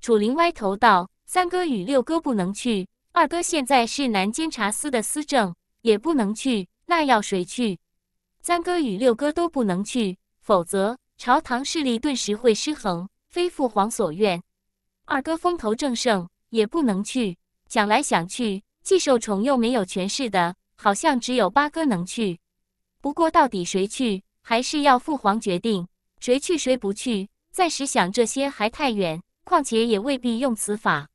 楚林歪头道：“三哥与六哥不能去，二哥现在是南监察司的司政，也不能去。那要谁去？三哥与六哥都不能去，否则朝堂势力顿时会失衡，非父皇所愿。二哥风头正盛，也不能去。想来想去，既受宠又没有权势的，好像只有八哥能去。不过到底谁去？”还是要父皇决定谁去谁不去。暂时想这些还太远，况且也未必用此法。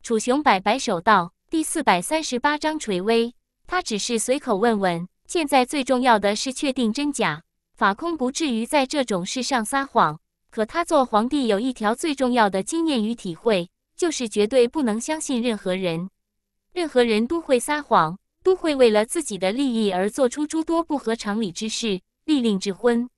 楚雄摆摆手道：“第四百三十八章垂危，他只是随口问问。现在最重要的是确定真假。法空不至于在这种事上撒谎，可他做皇帝有一条最重要的经验与体会，就是绝对不能相信任何人。任何人都会撒谎，都会为了自己的利益而做出诸多不合常理之事。”利令智昏。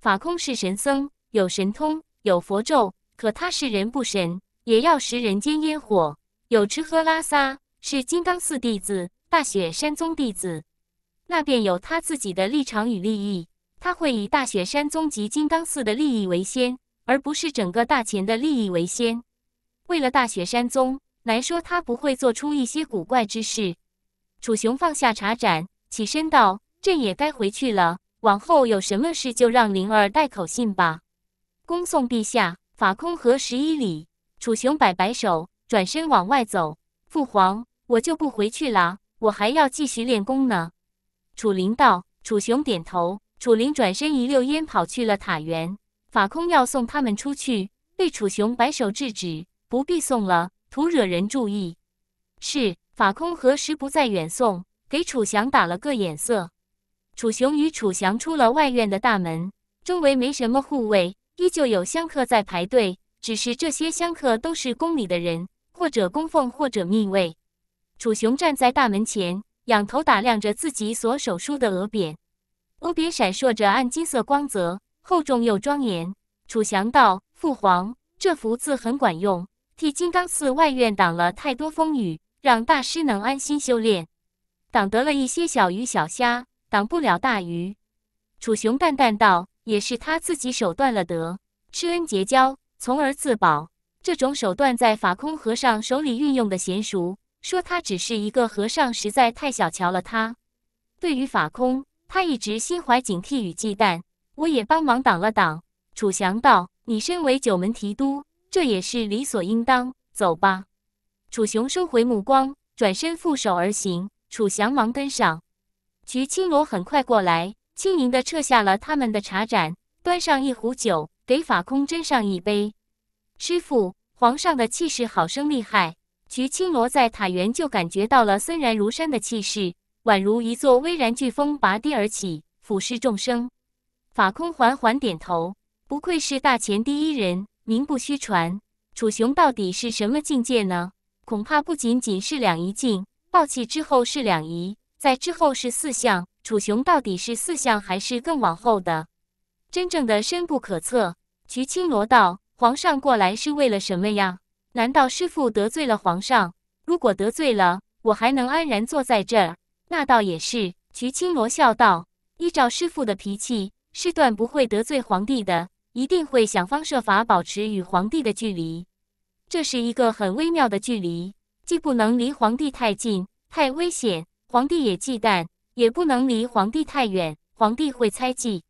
法空是神僧，有神通，有佛咒，可他是人不神，也要食人间烟火，有吃喝拉撒。是金刚寺弟子，大雪山宗弟子，那便有他自己的立场与利益。他会以大雪山宗及金刚寺的利益为先，而不是整个大秦的利益为先。为了大雪山宗，难说他不会做出一些古怪之事。楚雄放下茶盏，起身道：“朕也该回去了。”往后有什么事就让灵儿带口信吧。恭送陛下，法空和十一礼。楚雄摆摆手，转身往外走。父皇，我就不回去了，我还要继续练功呢。楚灵道。楚雄点头。楚灵转身一溜烟跑去了塔园。法空要送他们出去，被楚雄摆手制止，不必送了，徒惹人注意。是。法空何时不再远送？给楚祥打了个眼色。楚雄与楚祥出了外院的大门，周围没什么护卫，依旧有香客在排队。只是这些香客都是宫里的人，或者供奉，或者密卫。楚雄站在大门前，仰头打量着自己所手书的额匾，额匾闪烁着暗金色光泽，厚重又庄严。楚祥道：“父皇，这幅字很管用，替金刚寺外院挡了太多风雨，让大师能安心修炼，挡得了一些小鱼小虾。”挡不了大鱼，楚雄淡淡道：“也是他自己手段了得，施恩结交，从而自保。这种手段在法空和尚手里运用的娴熟，说他只是一个和尚，实在太小瞧了他。对于法空，他一直心怀警惕与忌惮。我也帮忙挡了挡。”楚祥道：“你身为九门提督，这也是理所应当。走吧。”楚雄收回目光，转身负手而行。楚祥忙跟上。菊青罗很快过来，轻盈地撤下了他们的茶盏，端上一壶酒，给法空斟上一杯。师傅，皇上的气势好生厉害。菊青罗在塔园就感觉到了森然如山的气势，宛如一座巍然巨峰拔地而起，俯视众生。法空缓缓点头，不愧是大前第一人，名不虚传。楚雄到底是什么境界呢？恐怕不仅仅是两仪境，爆气之后是两仪。在之后是四象，楚雄到底是四象还是更往后的？真正的深不可测。徐青罗道：“皇上过来是为了什么呀？难道师傅得罪了皇上？如果得罪了，我还能安然坐在这儿？那倒也是。”徐青罗笑道：“依照师傅的脾气，是断不会得罪皇帝的，一定会想方设法保持与皇帝的距离。这是一个很微妙的距离，既不能离皇帝太近，太危险。”皇帝也忌惮，也不能离皇帝太远，皇帝会猜忌。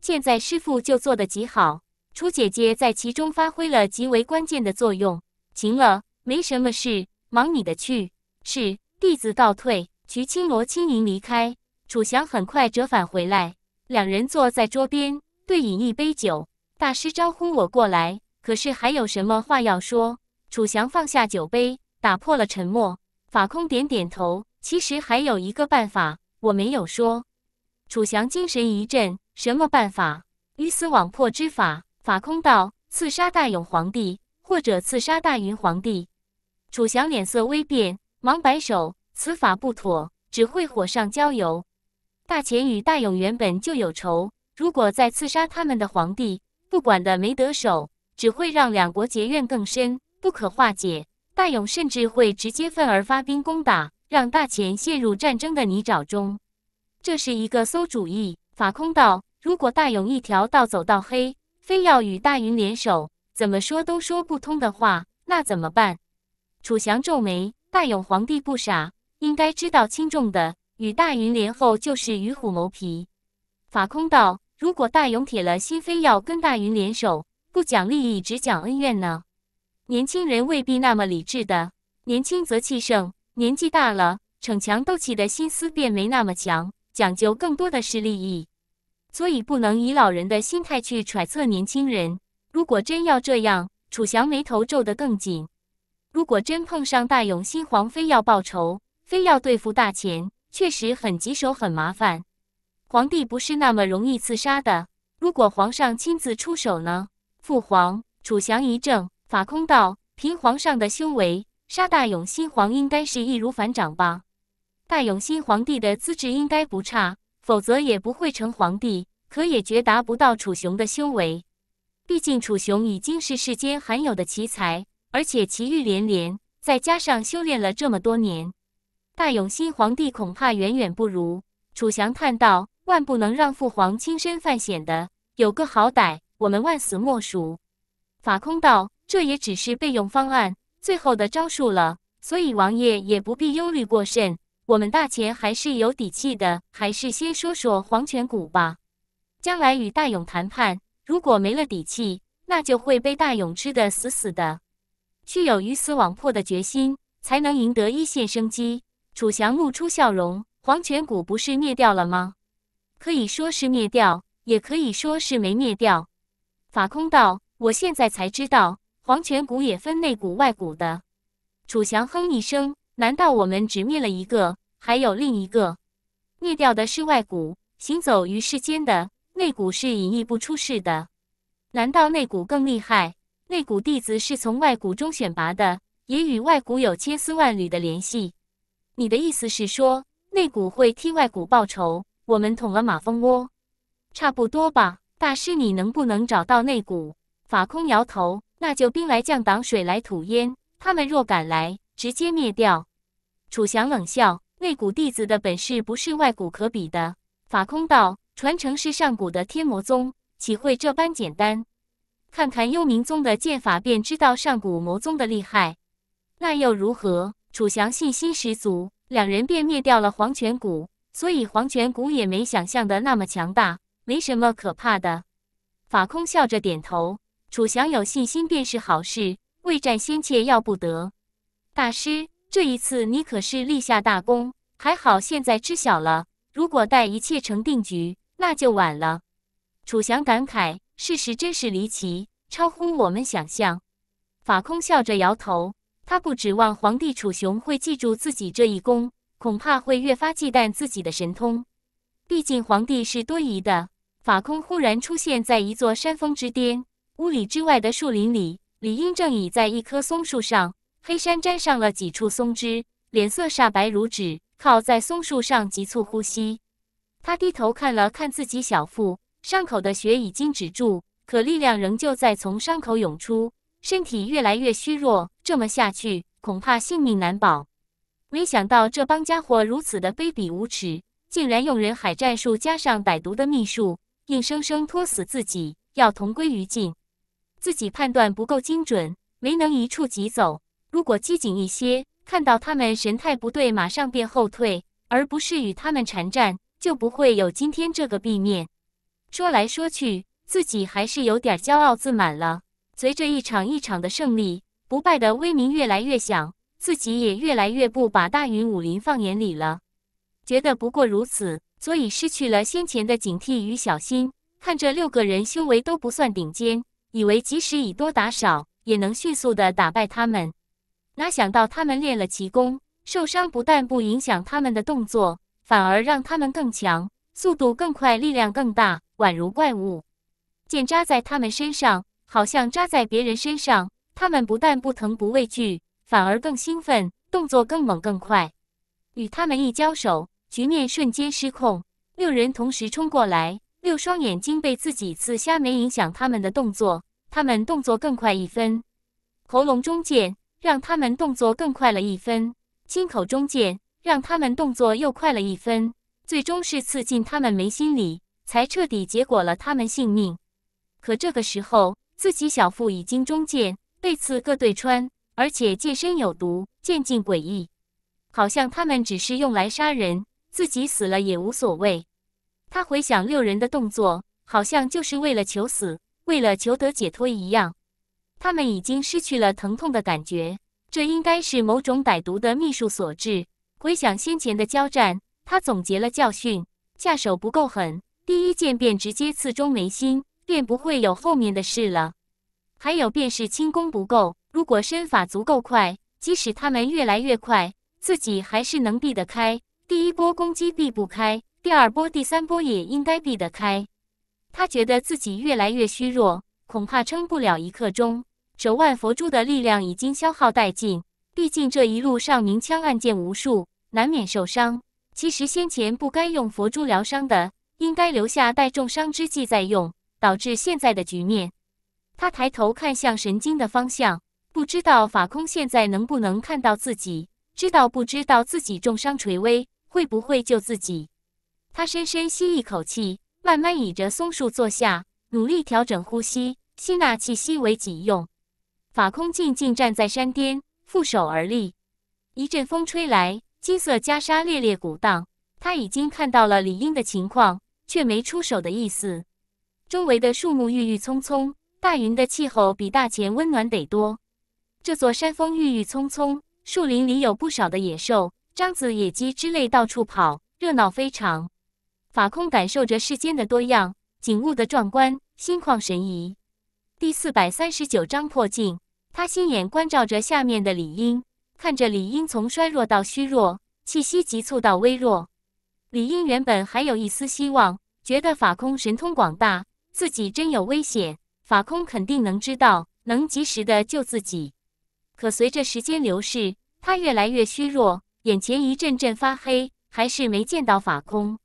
现在师傅就做的极好，楚姐姐在其中发挥了极为关键的作用。行了，没什么事，忙你的去。是，弟子告退。徐青罗轻盈离开，楚祥很快折返回来，两人坐在桌边对饮一杯酒。大师招呼我过来，可是还有什么话要说？楚祥放下酒杯，打破了沉默。法空点点头。其实还有一个办法，我没有说。楚祥精神一振，什么办法？鱼死网破之法。法空道，刺杀大勇皇帝，或者刺杀大云皇帝。楚祥脸色微变，忙摆手，此法不妥，只会火上浇油。大秦与大勇原本就有仇，如果再刺杀他们的皇帝，不管的没得手，只会让两国结怨更深，不可化解。大勇甚至会直接愤而发兵攻打。让大钱陷入战争的泥沼中，这是一个馊主意。法空道，如果大勇一条道走到黑，非要与大云联手，怎么说都说不通的话，那怎么办？楚祥皱眉，大勇皇帝不傻，应该知道轻重的。与大云联后，就是与虎谋皮。法空道，如果大勇铁了心非要跟大云联手，不讲利益只讲恩怨呢？年轻人未必那么理智的，年轻则气盛。年纪大了，逞强斗气的心思便没那么强，讲究更多的是利益，所以不能以老人的心态去揣测年轻人。如果真要这样，楚祥眉头皱得更紧。如果真碰上大勇新皇，非要报仇，非要对付大钱，确实很棘手，很麻烦。皇帝不是那么容易刺杀的。如果皇上亲自出手呢？父皇，楚祥一怔，法空道：“凭皇上的修为。”杀大永新皇应该是易如反掌吧？大永新皇帝的资质应该不差，否则也不会成皇帝，可也绝达不到楚雄的修为。毕竟楚雄已经是世间罕有的奇才，而且奇遇连连，再加上修炼了这么多年，大永新皇帝恐怕远远不如。楚祥叹道：“万不能让父皇亲身犯险的，有个好歹，我们万死莫属。”法空道：“这也只是备用方案。”最后的招数了，所以王爷也不必忧虑过甚。我们大钱还是有底气的，还是先说说黄泉谷吧。将来与大勇谈判，如果没了底气，那就会被大勇吃得死死的。须有鱼死网破的决心，才能赢得一线生机。楚翔露出笑容，黄泉谷不是灭掉了吗？可以说是灭掉，也可以说是没灭掉。法空道，我现在才知道。黄泉谷也分内谷外谷的。楚翔哼一声：“难道我们只灭了一个？还有另一个，灭掉的是外谷，行走于世间的内谷是隐匿不出世的。难道内谷更厉害？内谷弟子是从外谷中选拔的，也与外谷有千丝万缕的联系。你的意思是说，内谷会替外谷报仇？我们捅了马蜂窝，差不多吧？大师，你能不能找到内谷？”法空摇头。那就兵来将挡，水来土淹。他们若敢来，直接灭掉。楚祥冷笑：“内古弟子的本事不是外古可比的。”法空道：“传承是上古的天魔宗，岂会这般简单？看看幽冥宗的剑法，便知道上古魔宗的厉害。那又如何？”楚翔信心十足，两人便灭掉了黄泉谷。所以黄泉谷也没想象的那么强大，没什么可怕的。法空笑着点头。楚祥有信心便是好事，未战先怯要不得。大师，这一次你可是立下大功，还好现在知晓了。如果待一切成定局，那就晚了。楚祥感慨，事实真是离奇，超乎我们想象。法空笑着摇头，他不指望皇帝楚雄会记住自己这一功，恐怕会越发忌惮自己的神通。毕竟皇帝是多疑的。法空忽然出现在一座山峰之巅。屋里之外的树林里，李英正倚在一棵松树上，黑衫沾上了几处松枝，脸色煞白如纸，靠在松树上急促呼吸。他低头看了看自己小腹伤口的血已经止住，可力量仍旧在从伤口涌出，身体越来越虚弱。这么下去，恐怕性命难保。没想到这帮家伙如此的卑鄙无耻，竟然用人海战术加上歹毒的秘术，硬生生拖死自己，要同归于尽。自己判断不够精准，没能一触即走。如果机警一些，看到他们神态不对，马上便后退，而不是与他们缠战，就不会有今天这个避面。说来说去，自己还是有点骄傲自满了。随着一场一场的胜利，不败的威名越来越响，自己也越来越不把大云武林放眼里了，觉得不过如此，所以失去了先前的警惕与小心。看这六个人修为都不算顶尖。以为即使以多打少，也能迅速的打败他们，哪想到他们练了奇功，受伤不但不影响他们的动作，反而让他们更强，速度更快，力量更大，宛如怪物。剑扎在他们身上，好像扎在别人身上，他们不但不疼不畏惧，反而更兴奋，动作更猛更快。与他们一交手，局面瞬间失控，六人同时冲过来。六双眼睛被自己刺瞎，没影响他们的动作，他们动作更快一分。喉咙中剑让他们动作更快了一分；心口中剑让他们动作又快了一分。最终是刺进他们眉心里，才彻底结果了他们性命。可这个时候，自己小腹已经中箭，被刺各对穿，而且剑身有毒，剑劲诡异，好像他们只是用来杀人，自己死了也无所谓。他回想六人的动作，好像就是为了求死，为了求得解脱一样。他们已经失去了疼痛的感觉，这应该是某种歹毒的秘术所致。回想先前的交战，他总结了教训：下手不够狠，第一剑便直接刺中眉心，便不会有后面的事了。还有便是轻功不够，如果身法足够快，即使他们越来越快，自己还是能避得开。第一波攻击避不开。第二波、第三波也应该避得开。他觉得自己越来越虚弱，恐怕撑不了一刻钟。手腕佛珠的力量已经消耗殆尽，毕竟这一路上明枪暗箭无数，难免受伤。其实先前不该用佛珠疗伤的，应该留下待重伤之际再用，导致现在的局面。他抬头看向神经的方向，不知道法空现在能不能看到自己，知道不知道自己重伤垂危，会不会救自己？他深深吸一口气，慢慢倚着松树坐下，努力调整呼吸，吸纳气息为己用。法空静静站在山巅，负手而立。一阵风吹来，金色袈裟猎猎鼓荡。他已经看到了李英的情况，却没出手的意思。周围的树木郁郁葱葱，大云的气候比大前温暖得多。这座山峰郁郁葱葱，树林里有不少的野兽，獐子、野鸡之类到处跑，热闹非常。法空感受着世间的多样，景物的壮观，心旷神怡。第四百三十九章破镜，他心眼关照着下面的李英，看着李英从衰弱到虚弱，气息急促到微弱。李英原本还有一丝希望，觉得法空神通广大，自己真有危险，法空肯定能知道，能及时的救自己。可随着时间流逝，他越来越虚弱，眼前一阵阵发黑，还是没见到法空。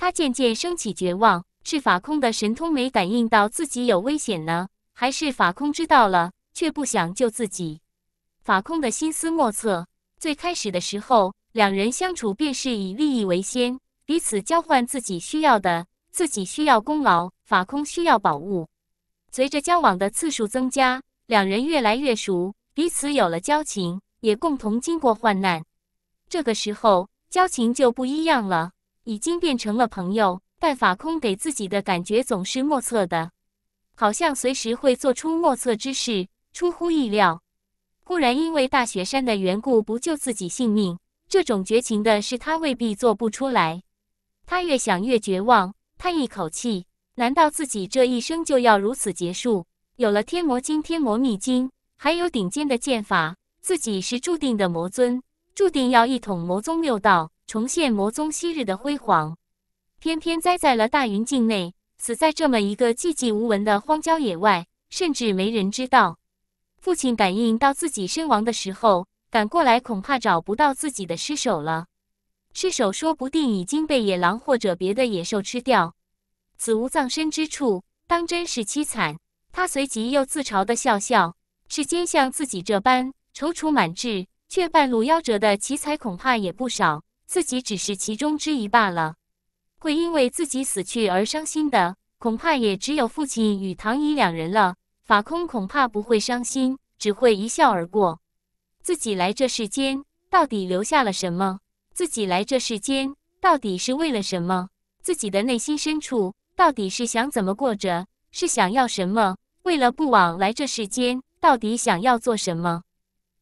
他渐渐升起绝望：是法空的神通没感应到自己有危险呢，还是法空知道了却不想救自己？法空的心思莫测。最开始的时候，两人相处便是以利益为先，彼此交换自己需要的，自己需要功劳，法空需要宝物。随着交往的次数增加，两人越来越熟，彼此有了交情，也共同经过患难。这个时候，交情就不一样了。已经变成了朋友，但法空给自己的感觉总是莫测的，好像随时会做出莫测之事，出乎意料。固然因为大雪山的缘故不救自己性命，这种绝情的事他未必做不出来。他越想越绝望，叹一口气：难道自己这一生就要如此结束？有了天魔经、天魔秘经，还有顶尖的剑法，自己是注定的魔尊，注定要一统魔宗六道。重现魔宗昔日的辉煌，偏偏栽在了大云境内，死在这么一个寂寂无闻的荒郊野外，甚至没人知道。父亲感应到自己身亡的时候赶过来，恐怕找不到自己的尸首了。尸首说不定已经被野狼或者别的野兽吃掉，死无葬身之处，当真是凄惨。他随即又自嘲的笑笑，世间像自己这般踌躇满志却半路夭折的奇才，恐怕也不少。自己只是其中之一罢了。会因为自己死去而伤心的，恐怕也只有父亲与唐姨两人了。法空恐怕不会伤心，只会一笑而过。自己来这世间到底留下了什么？自己来这世间到底是为了什么？自己的内心深处到底是想怎么过着？是想要什么？为了不枉来这世间，到底想要做什么？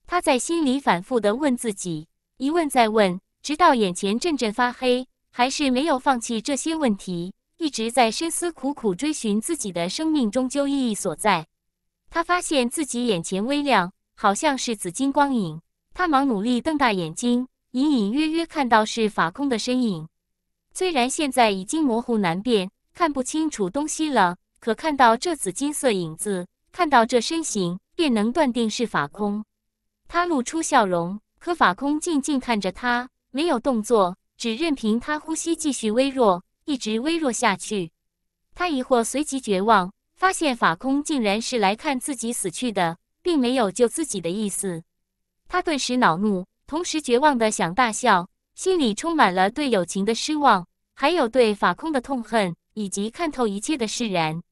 他在心里反复的问自己，一问再问。直到眼前阵阵发黑，还是没有放弃这些问题，一直在深思，苦苦追寻自己的生命终究意义所在。他发现自己眼前微亮，好像是紫金光影。他忙努力瞪大眼睛，隐隐约约看到是法空的身影。虽然现在已经模糊难辨，看不清楚东西了，可看到这紫金色影子，看到这身形，便能断定是法空。他露出笑容，可法空静静看着他。没有动作，只任凭他呼吸继续微弱，一直微弱下去。他疑惑，随即绝望，发现法空竟然是来看自己死去的，并没有救自己的意思。他顿时恼怒，同时绝望地想大笑，心里充满了对友情的失望，还有对法空的痛恨，以及看透一切的释然。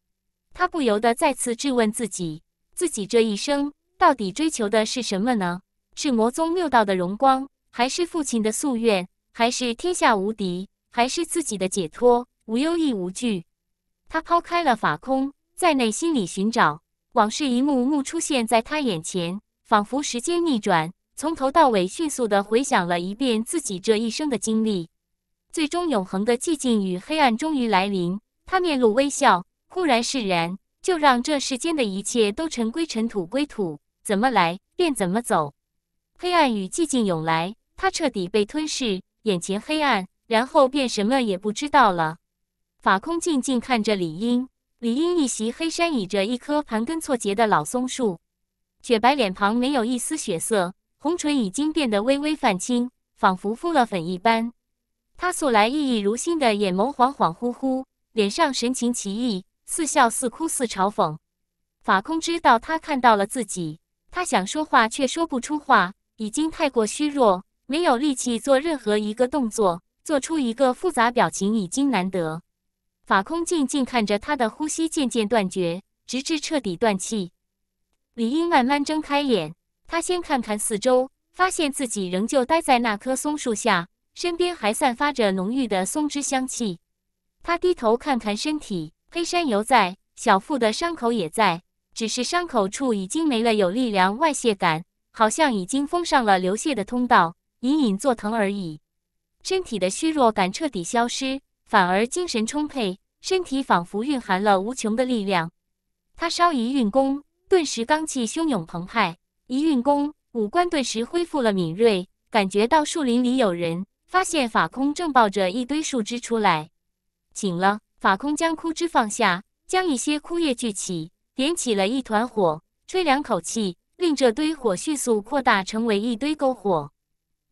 他不由得再次质问自己：自己这一生到底追求的是什么呢？是魔宗六道的荣光？还是父亲的夙愿，还是天下无敌，还是自己的解脱，无忧亦无惧。他抛开了法空，在内心里寻找往事，一幕幕出现在他眼前，仿佛时间逆转，从头到尾迅速的回想了一遍自己这一生的经历。最终，永恒的寂静与黑暗终于来临，他面露微笑，忽然释然，就让这世间的一切都尘归尘，土归土，怎么来便怎么走。黑暗与寂静涌来。他彻底被吞噬，眼前黑暗，然后便什么也不知道了。法空静静看着李英，李英一袭黑衫倚着一棵盘根错节的老松树，雪白脸庞没有一丝血色，红唇已经变得微微泛青，仿佛敷了粉一般。他素来熠熠如新的眼眸恍恍惚惚，脸上神情奇异，似笑似哭似嘲讽。法空知道他看到了自己，他想说话却说不出话，已经太过虚弱。没有力气做任何一个动作，做出一个复杂表情已经难得。法空静静看着他的呼吸渐渐断绝，直至彻底断气。李英慢慢睁开眼，他先看看四周，发现自己仍旧待在那棵松树下，身边还散发着浓郁的松脂香气。他低头看看身体，黑山犹在，小腹的伤口也在，只是伤口处已经没了有力量外泄感，好像已经封上了流血的通道。隐隐作疼而已，身体的虚弱感彻底消失，反而精神充沛，身体仿佛蕴含了无穷的力量。他稍一运功，顿时罡气汹涌澎湃；一运功，五官顿时恢复了敏锐，感觉到树林里有人。发现法空正抱着一堆树枝出来，醒了。法空将枯枝放下，将一些枯叶聚起，点起了一团火，吹两口气，令这堆火迅速扩大，成为一堆篝火。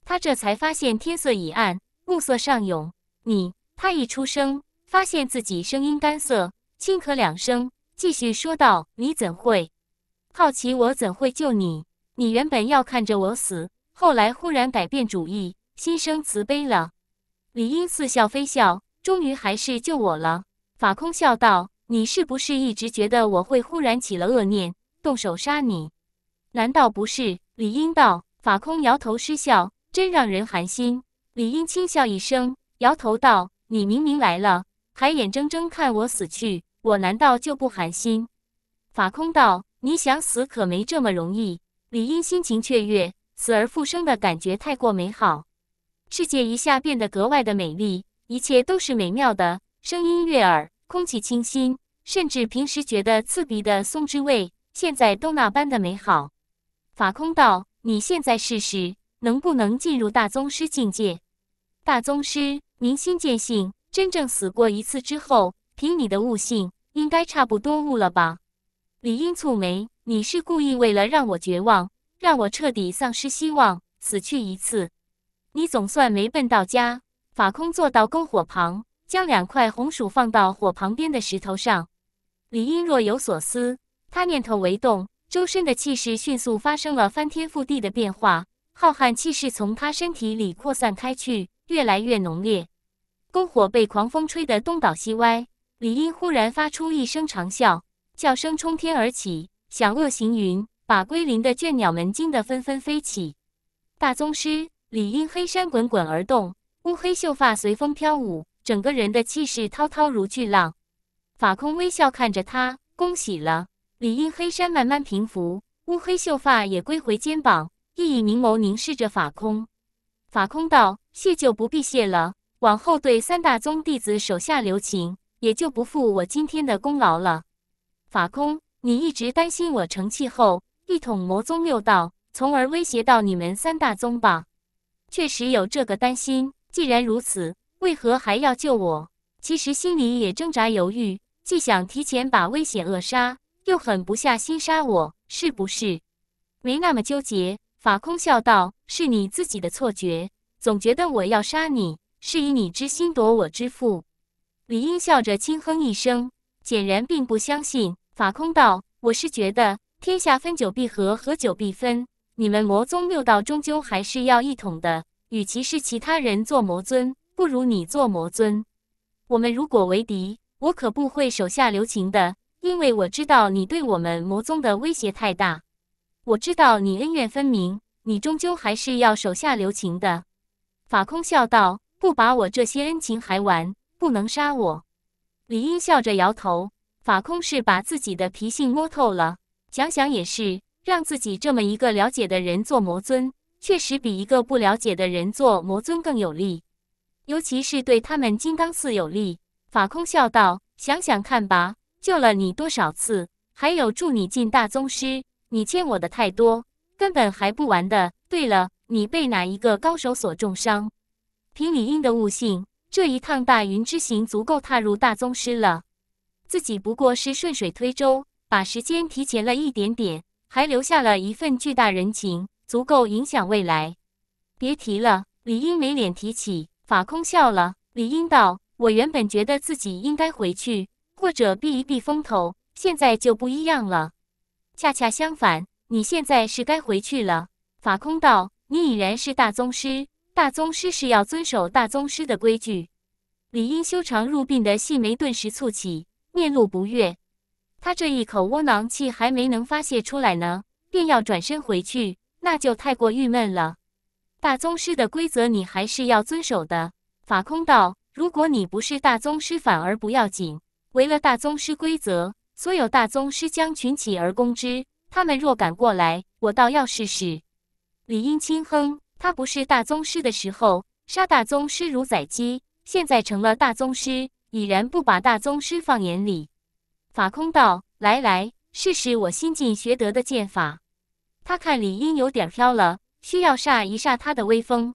他这才发现天色已暗，暮色上涌。你他一出声，发现自己声音干涩，轻咳两声，继续说道：“你怎会好奇我怎会救你？你原本要看着我死，后来忽然改变主意，心生慈悲了。”李英似笑非笑，终于还是救我了。法空笑道：“你是不是一直觉得我会忽然起了恶念，动手杀你？难道不是？”李英道。法空摇头失笑。真让人寒心。李英轻笑一声，摇头道：“你明明来了，还眼睁睁看我死去，我难道就不寒心？”法空道：“你想死可没这么容易。”李英心情雀跃，死而复生的感觉太过美好，世界一下变得格外的美丽，一切都是美妙的，声音悦耳，空气清新，甚至平时觉得刺鼻的松脂味，现在都那般的美好。法空道：“你现在试试。”能不能进入大宗师境界？大宗师明心见性，真正死过一次之后，凭你的悟性，应该差不多悟了吧？李英蹙眉：“你是故意为了让我绝望，让我彻底丧失希望，死去一次？你总算没笨到家。”法空坐到篝火旁，将两块红薯放到火旁边的石头上。李英若有所思，他念头微动，周身的气势迅速发生了翻天覆地的变化。浩瀚气势从他身体里扩散开去，越来越浓烈。篝火被狂风吹得东倒西歪。李英忽然发出一声长啸，叫声冲天而起，响遏行云，把归林的倦鸟们惊得纷纷飞起。大宗师李英黑山滚滚而动，乌黑秀发随风飘舞，整个人的气势滔滔如巨浪。法空微笑看着他，恭喜了。李英黑山慢慢平伏，乌黑秀发也归回肩膀。意以凝眸凝视着法空，法空道：“谢就不必谢了，往后对三大宗弟子手下留情，也就不负我今天的功劳了。”法空，你一直担心我成气后一统魔宗六道，从而威胁到你们三大宗吧？确实有这个担心。既然如此，为何还要救我？其实心里也挣扎犹豫，既想提前把危险扼杀，又狠不下心杀我，是不是？没那么纠结。法空笑道：“是你自己的错觉，总觉得我要杀你，是以你之心夺我之腹。”李英笑着轻哼一声，显然并不相信。法空道：“我是觉得天下分久必合，合久必分，你们魔宗六道终究还是要一统的。与其是其他人做魔尊，不如你做魔尊。我们如果为敌，我可不会手下留情的，因为我知道你对我们魔宗的威胁太大。”我知道你恩怨分明，你终究还是要手下留情的。”法空笑道，“不把我这些恩情还完，不能杀我。”李英笑着摇头。法空是把自己的脾性摸透了，想想也是，让自己这么一个了解的人做魔尊，确实比一个不了解的人做魔尊更有利，尤其是对他们金刚寺有利。法空笑道：“想想看吧，救了你多少次，还有助你进大宗师。”你欠我的太多，根本还不完的。对了，你被哪一个高手所重伤？凭李英的悟性，这一趟大云之行足够踏入大宗师了。自己不过是顺水推舟，把时间提前了一点点，还留下了一份巨大人情，足够影响未来。别提了，李英没脸提起。法空笑了。李英道：“我原本觉得自己应该回去，或者避一避风头，现在就不一样了。”恰恰相反，你现在是该回去了。法空道，你已然是大宗师，大宗师是要遵守大宗师的规矩，理应修长入鬓的细眉顿时蹙起，面露不悦。他这一口窝囊气还没能发泄出来呢，便要转身回去，那就太过郁闷了。大宗师的规则你还是要遵守的。法空道，如果你不是大宗师，反而不要紧，违了大宗师规则。所有大宗师将群起而攻之，他们若敢过来，我倒要试试。李英轻哼，他不是大宗师的时候，杀大宗师如宰鸡；现在成了大宗师，已然不把大宗师放眼里。法空道：“来来，试试我新晋学得的剑法。”他看李英有点飘了，需要煞一煞他的威风，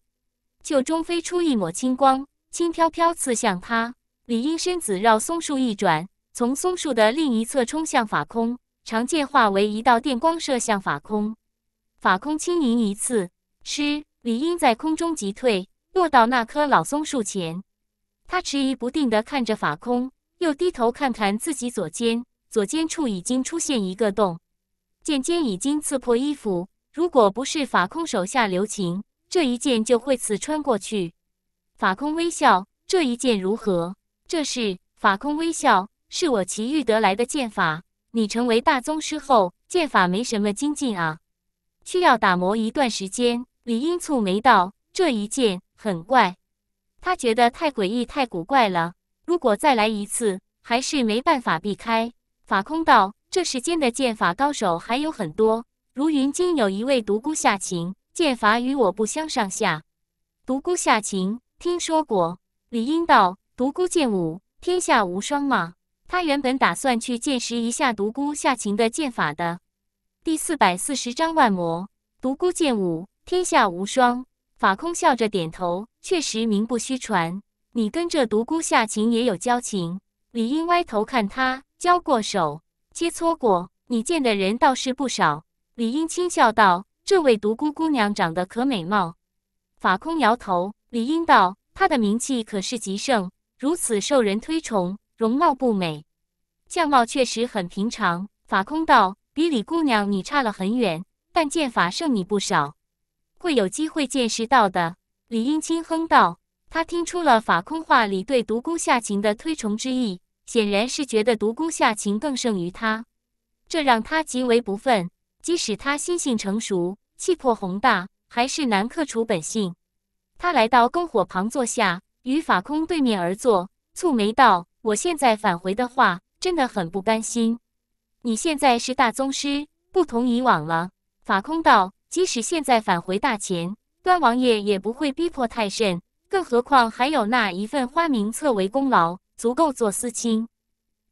就中飞出一抹青光，轻飘飘刺向他。李英身子绕松树一转。从松树的另一侧冲向法空，常见化为一道电光射向法空。法空轻盈一次，吃理应在空中急退，落到那棵老松树前。他迟疑不定地看着法空，又低头看看自己左肩，左肩处已经出现一个洞，剑尖已经刺破衣服。如果不是法空手下留情，这一剑就会刺穿过去。法空微笑：“这一剑如何？”这是法空微笑。是我奇遇得来的剑法。你成为大宗师后，剑法没什么精进啊，需要打磨一段时间。李英蹙眉道：“这一剑很怪，他觉得太诡异、太古怪了。如果再来一次，还是没办法避开。”法空道：“这世间的剑法高手还有很多，如云今有一位独孤下情，剑法与我不相上下。”独孤下情听说过。李英道：“独孤剑舞，天下无双吗？”他原本打算去见识一下独孤下琴的剑法的。第四百四十章万魔独孤剑舞天下无双。法空笑着点头，确实名不虚传。你跟这独孤下琴也有交情，李英歪头看他，交过手，切磋过，你见的人倒是不少。李英轻笑道：“这位独孤姑娘长得可美貌。”法空摇头。李英道：“她的名气可是极盛，如此受人推崇。”容貌不美，相貌确实很平常。法空道：“比李姑娘你差了很远，但剑法胜你不少，会有机会见识到的。”李英清哼道：“他听出了法空话里对独孤下情的推崇之意，显然是觉得独孤下情更胜于他，这让他极为不忿。即使他心性成熟，气魄宏大，还是难克除本性。”他来到篝火旁坐下，与法空对面而坐，蹙眉道。我现在返回的话，真的很不甘心。你现在是大宗师，不同以往了。法空道，即使现在返回大乾，端王爷也不会逼迫太甚，更何况还有那一份花名册为功劳，足够做私亲。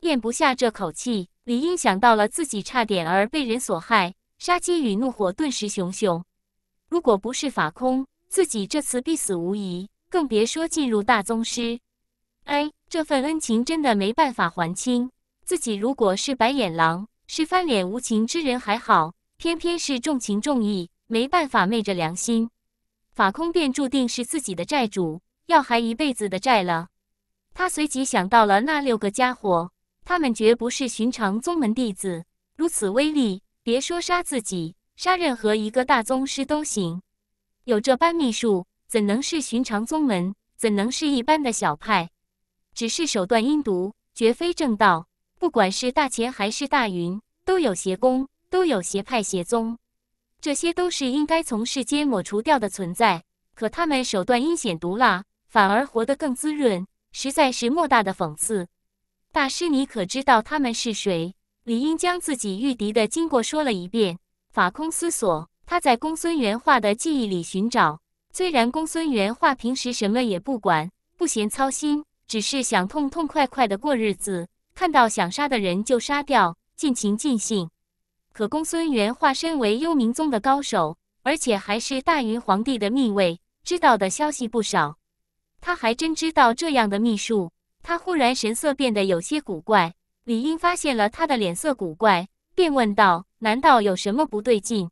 咽不下这口气，李英想到了自己差点儿被人所害，杀机与怒火顿时熊熊。如果不是法空，自己这次必死无疑，更别说进入大宗师。哎。这份恩情真的没办法还清。自己如果是白眼狼，是翻脸无情之人还好，偏偏是重情重义，没办法昧着良心，法空便注定是自己的债主，要还一辈子的债了。他随即想到了那六个家伙，他们绝不是寻常宗门弟子，如此威力，别说杀自己，杀任何一个大宗师都行。有这般秘术，怎能是寻常宗门？怎能是一般的小派？只是手段阴毒，绝非正道。不管是大钱还是大云，都有邪功，都有邪派邪宗，这些都是应该从世间抹除掉的存在。可他们手段阴险毒辣，反而活得更滋润，实在是莫大的讽刺。大师，你可知道他们是谁？李英将自己遇敌的经过说了一遍。法空思索，他在公孙元化的记忆里寻找。虽然公孙元化平时什么也不管，不嫌操心。只是想痛痛快快的过日子，看到想杀的人就杀掉，尽情尽兴。可公孙元化身为幽冥宗的高手，而且还是大云皇帝的密卫，知道的消息不少。他还真知道这样的秘术。他忽然神色变得有些古怪。李英发现了他的脸色古怪，便问道：“难道有什么不对劲？”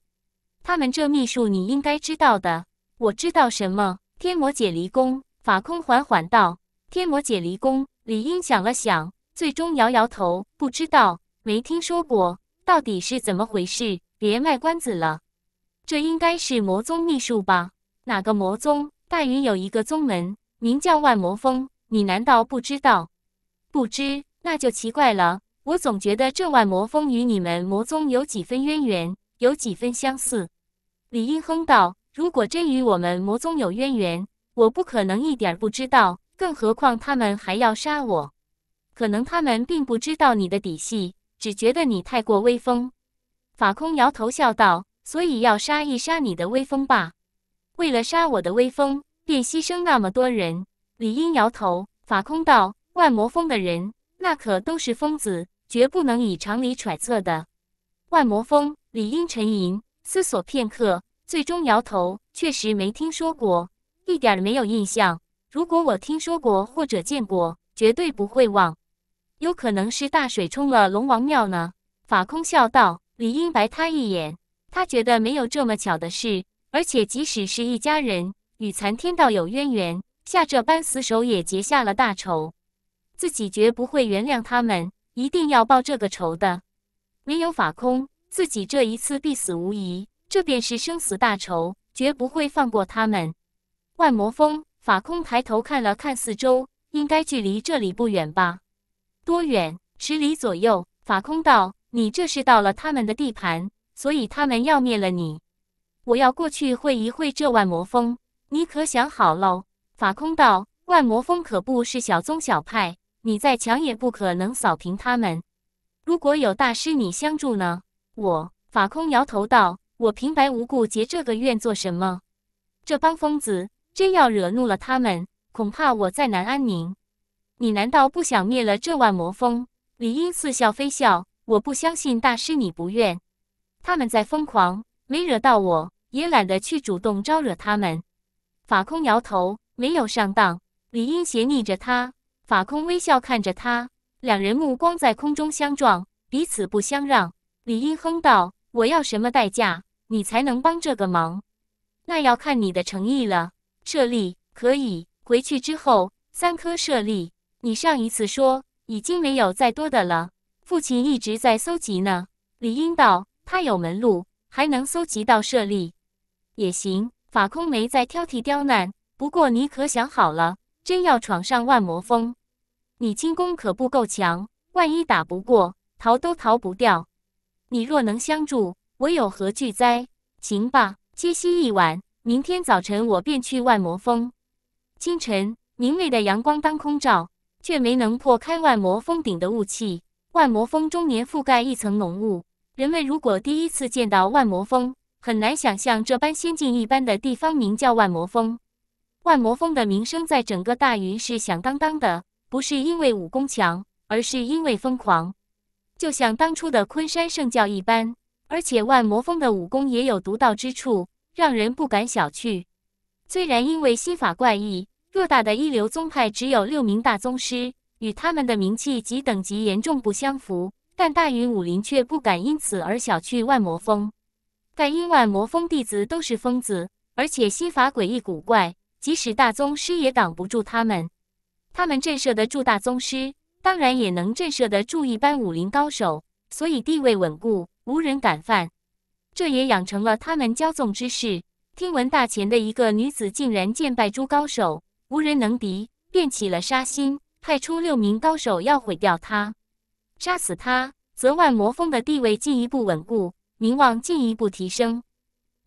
他们这秘术你应该知道的。我知道什么？天魔解离宫，法空缓缓道。天魔解离宫，李英想了想，最终摇摇头，不知道，没听说过，到底是怎么回事？别卖关子了，这应该是魔宗秘术吧？哪个魔宗？大云有一个宗门，名叫万魔峰，你难道不知道？不知，那就奇怪了。我总觉得这万魔峰与你们魔宗有几分渊源，有几分相似。李英哼道：“如果真与我们魔宗有渊源，我不可能一点不知道。”更何况他们还要杀我，可能他们并不知道你的底细，只觉得你太过威风。法空摇头笑道：“所以要杀一杀你的威风吧？为了杀我的威风，便牺牲那么多人？”李英摇头。法空道：“万魔峰的人，那可都是疯子，绝不能以常理揣测的。”万魔峰，李英沉吟思索片刻，最终摇头：“确实没听说过，一点没有印象。”如果我听说过或者见过，绝对不会忘。有可能是大水冲了龙王庙呢？法空笑道。李英白他一眼，他觉得没有这么巧的事。而且即使是一家人，与残天道有渊源，下这般死手也结下了大仇，自己绝不会原谅他们，一定要报这个仇的。没有法空，自己这一次必死无疑。这便是生死大仇，绝不会放过他们。万魔峰。法空抬头看了看四周，应该距离这里不远吧？多远？十里左右。法空道：“你这是到了他们的地盘，所以他们要灭了你。我要过去会一会这万魔峰，你可想好喽？”法空道：“万魔峰可不是小宗小派，你再强也不可能扫平他们。如果有大师你相助呢？”我法空摇头道：“我平白无故结这个怨做什么？这帮疯子！”真要惹怒了他们，恐怕我再难安宁。你难道不想灭了这万魔峰？李英似笑非笑。我不相信大师你不愿。他们在疯狂，没惹到我也懒得去主动招惹他们。法空摇头，没有上当。李英斜睨着他，法空微笑看着他，两人目光在空中相撞，彼此不相让。李英哼道：“我要什么代价，你才能帮这个忙？那要看你的诚意了。”舍利可以回去之后三颗舍利，你上一次说已经没有再多的了。父亲一直在搜集呢。李英道他有门路，还能搜集到舍利也行。法空没再挑剔刁难，不过你可想好了，真要闯上万魔峰，你轻功可不够强，万一打不过，逃都逃不掉。你若能相助，我有何惧哉？行吧，歇息一晚。明天早晨，我便去万魔峰。清晨，明媚的阳光当空照，却没能破开万魔峰顶的雾气。万魔峰终年覆盖一层浓雾。人们如果第一次见到万魔峰，很难想象这般仙境一般的地方名叫万魔峰。万魔峰的名声在整个大云是响当当的，不是因为武功强，而是因为疯狂。就像当初的昆山圣教一般，而且万魔峰的武功也有独到之处。让人不敢小觑。虽然因为心法怪异，偌大的一流宗派只有六名大宗师，与他们的名气及等级严重不相符，但大云武林却不敢因此而小觑万魔峰。但因万魔峰弟子都是疯子，而且心法诡异古怪，即使大宗师也挡不住他们。他们震慑得住大宗师，当然也能震慑得住一般武林高手，所以地位稳固，无人敢犯。这也养成了他们骄纵之势。听闻大乾的一个女子竟然见拜诸高手，无人能敌，便起了杀心，派出六名高手要毁掉她，杀死她，则万魔峰的地位进一步稳固，名望进一步提升。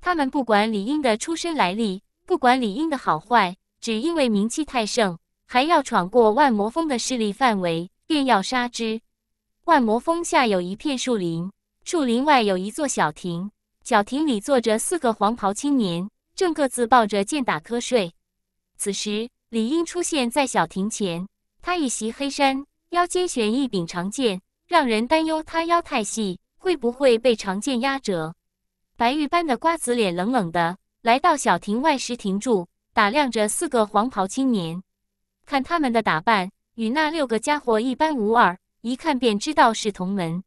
他们不管李英的出身来历，不管李英的好坏，只因为名气太盛，还要闯过万魔峰的势力范围，便要杀之。万魔峰下有一片树林，树林外有一座小亭。小亭里坐着四个黄袍青年，正各自抱着剑打瞌睡。此时李英出现在小亭前，他一袭黑衫，腰间悬一柄长剑，让人担忧他腰太细会不会被长剑压折。白玉般的瓜子脸冷冷的来到小亭外时停住，打量着四个黄袍青年。看他们的打扮与那六个家伙一般无二，一看便知道是同门。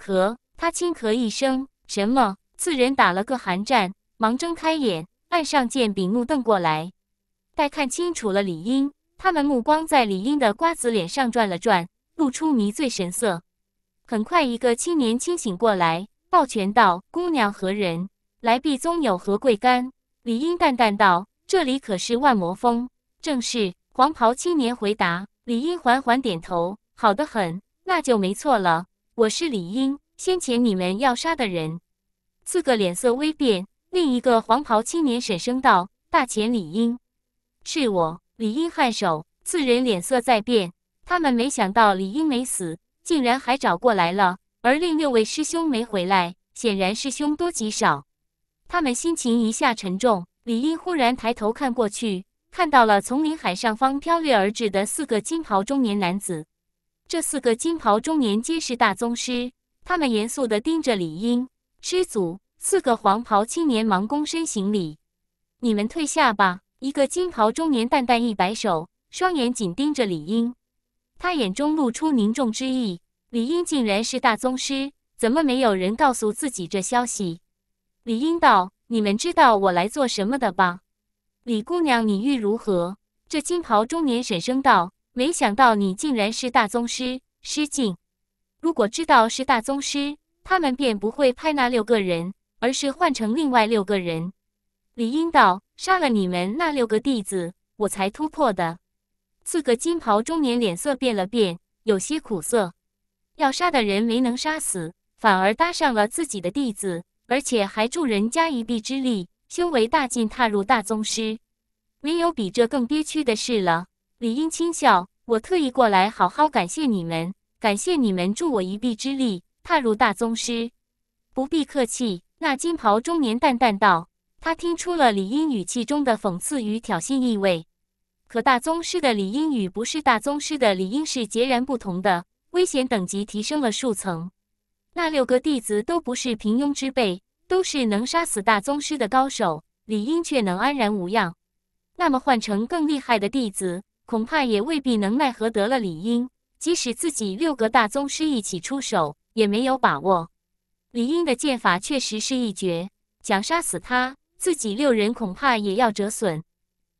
咳，他轻咳一声，什么？四人打了个寒战，忙睁开眼，岸上剑柄怒瞪过来。待看清楚了，李英他们目光在李英的瓜子脸上转了转，露出迷醉神色。很快，一个青年清醒过来，抱拳道：“姑娘何人？来必宗有何贵干？”李英淡淡道：“这里可是万魔峰？”“正是。”黄袍青年回答。李英缓缓点头：“好的很，那就没错了。我是李英，先前你们要杀的人。”四个脸色微变，另一个黄袍青年沈声道：“大钱李英，是我。”李英颔首。四人脸色再变，他们没想到李英没死，竟然还找过来了。而另六位师兄没回来，显然是凶多吉少。他们心情一下沉重。李英忽然抬头看过去，看到了从林海上方飘掠而至的四个金袍中年男子。这四个金袍中年皆是大宗师，他们严肃地盯着李英。师祖，四个黄袍青年忙躬身行礼。你们退下吧。一个金袍中年淡淡一摆手，双眼紧盯着李英。他眼中露出凝重之意。李英竟然是大宗师，怎么没有人告诉自己这消息？李英道：“你们知道我来做什么的吧？”李姑娘，你欲如何？这金袍中年沈声道：“没想到你竟然是大宗师，失敬。如果知道是大宗师。”他们便不会派那六个人，而是换成另外六个人。李英道：“杀了你们那六个弟子，我才突破的。”四个金袍中年脸色变了变，有些苦涩。要杀的人没能杀死，反而搭上了自己的弟子，而且还助人家一臂之力，修为大进，踏入大宗师。没有比这更憋屈的事了。李英轻笑：“我特意过来，好好感谢你们，感谢你们助我一臂之力。”踏入大宗师，不必客气。”那金袍中年淡淡道。他听出了李英语气中的讽刺与挑衅意味。可大宗师的李英与不是大宗师的李英是截然不同的。危险等级提升了数层。那六个弟子都不是平庸之辈，都是能杀死大宗师的高手。李英却能安然无恙。那么换成更厉害的弟子，恐怕也未必能奈何得了李英。即使自己六个大宗师一起出手。也没有把握，李英的剑法确实是一绝，想杀死他，自己六人恐怕也要折损。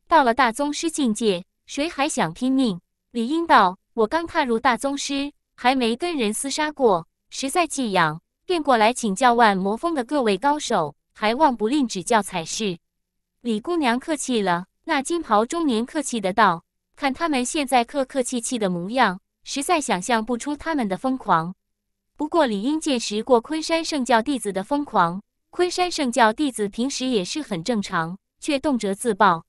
到了大宗师境界，谁还想拼命？李英道：“我刚踏入大宗师，还没跟人厮杀过，实在技痒，便过来请教万魔峰的各位高手，还望不吝指教才是。”李姑娘客气了。那金袍中年客气的道：“看他们现在客客气气的模样，实在想象不出他们的疯狂。”不过，理应见识过昆山圣教弟子的疯狂。昆山圣教弟子平时也是很正常，却动辄自爆。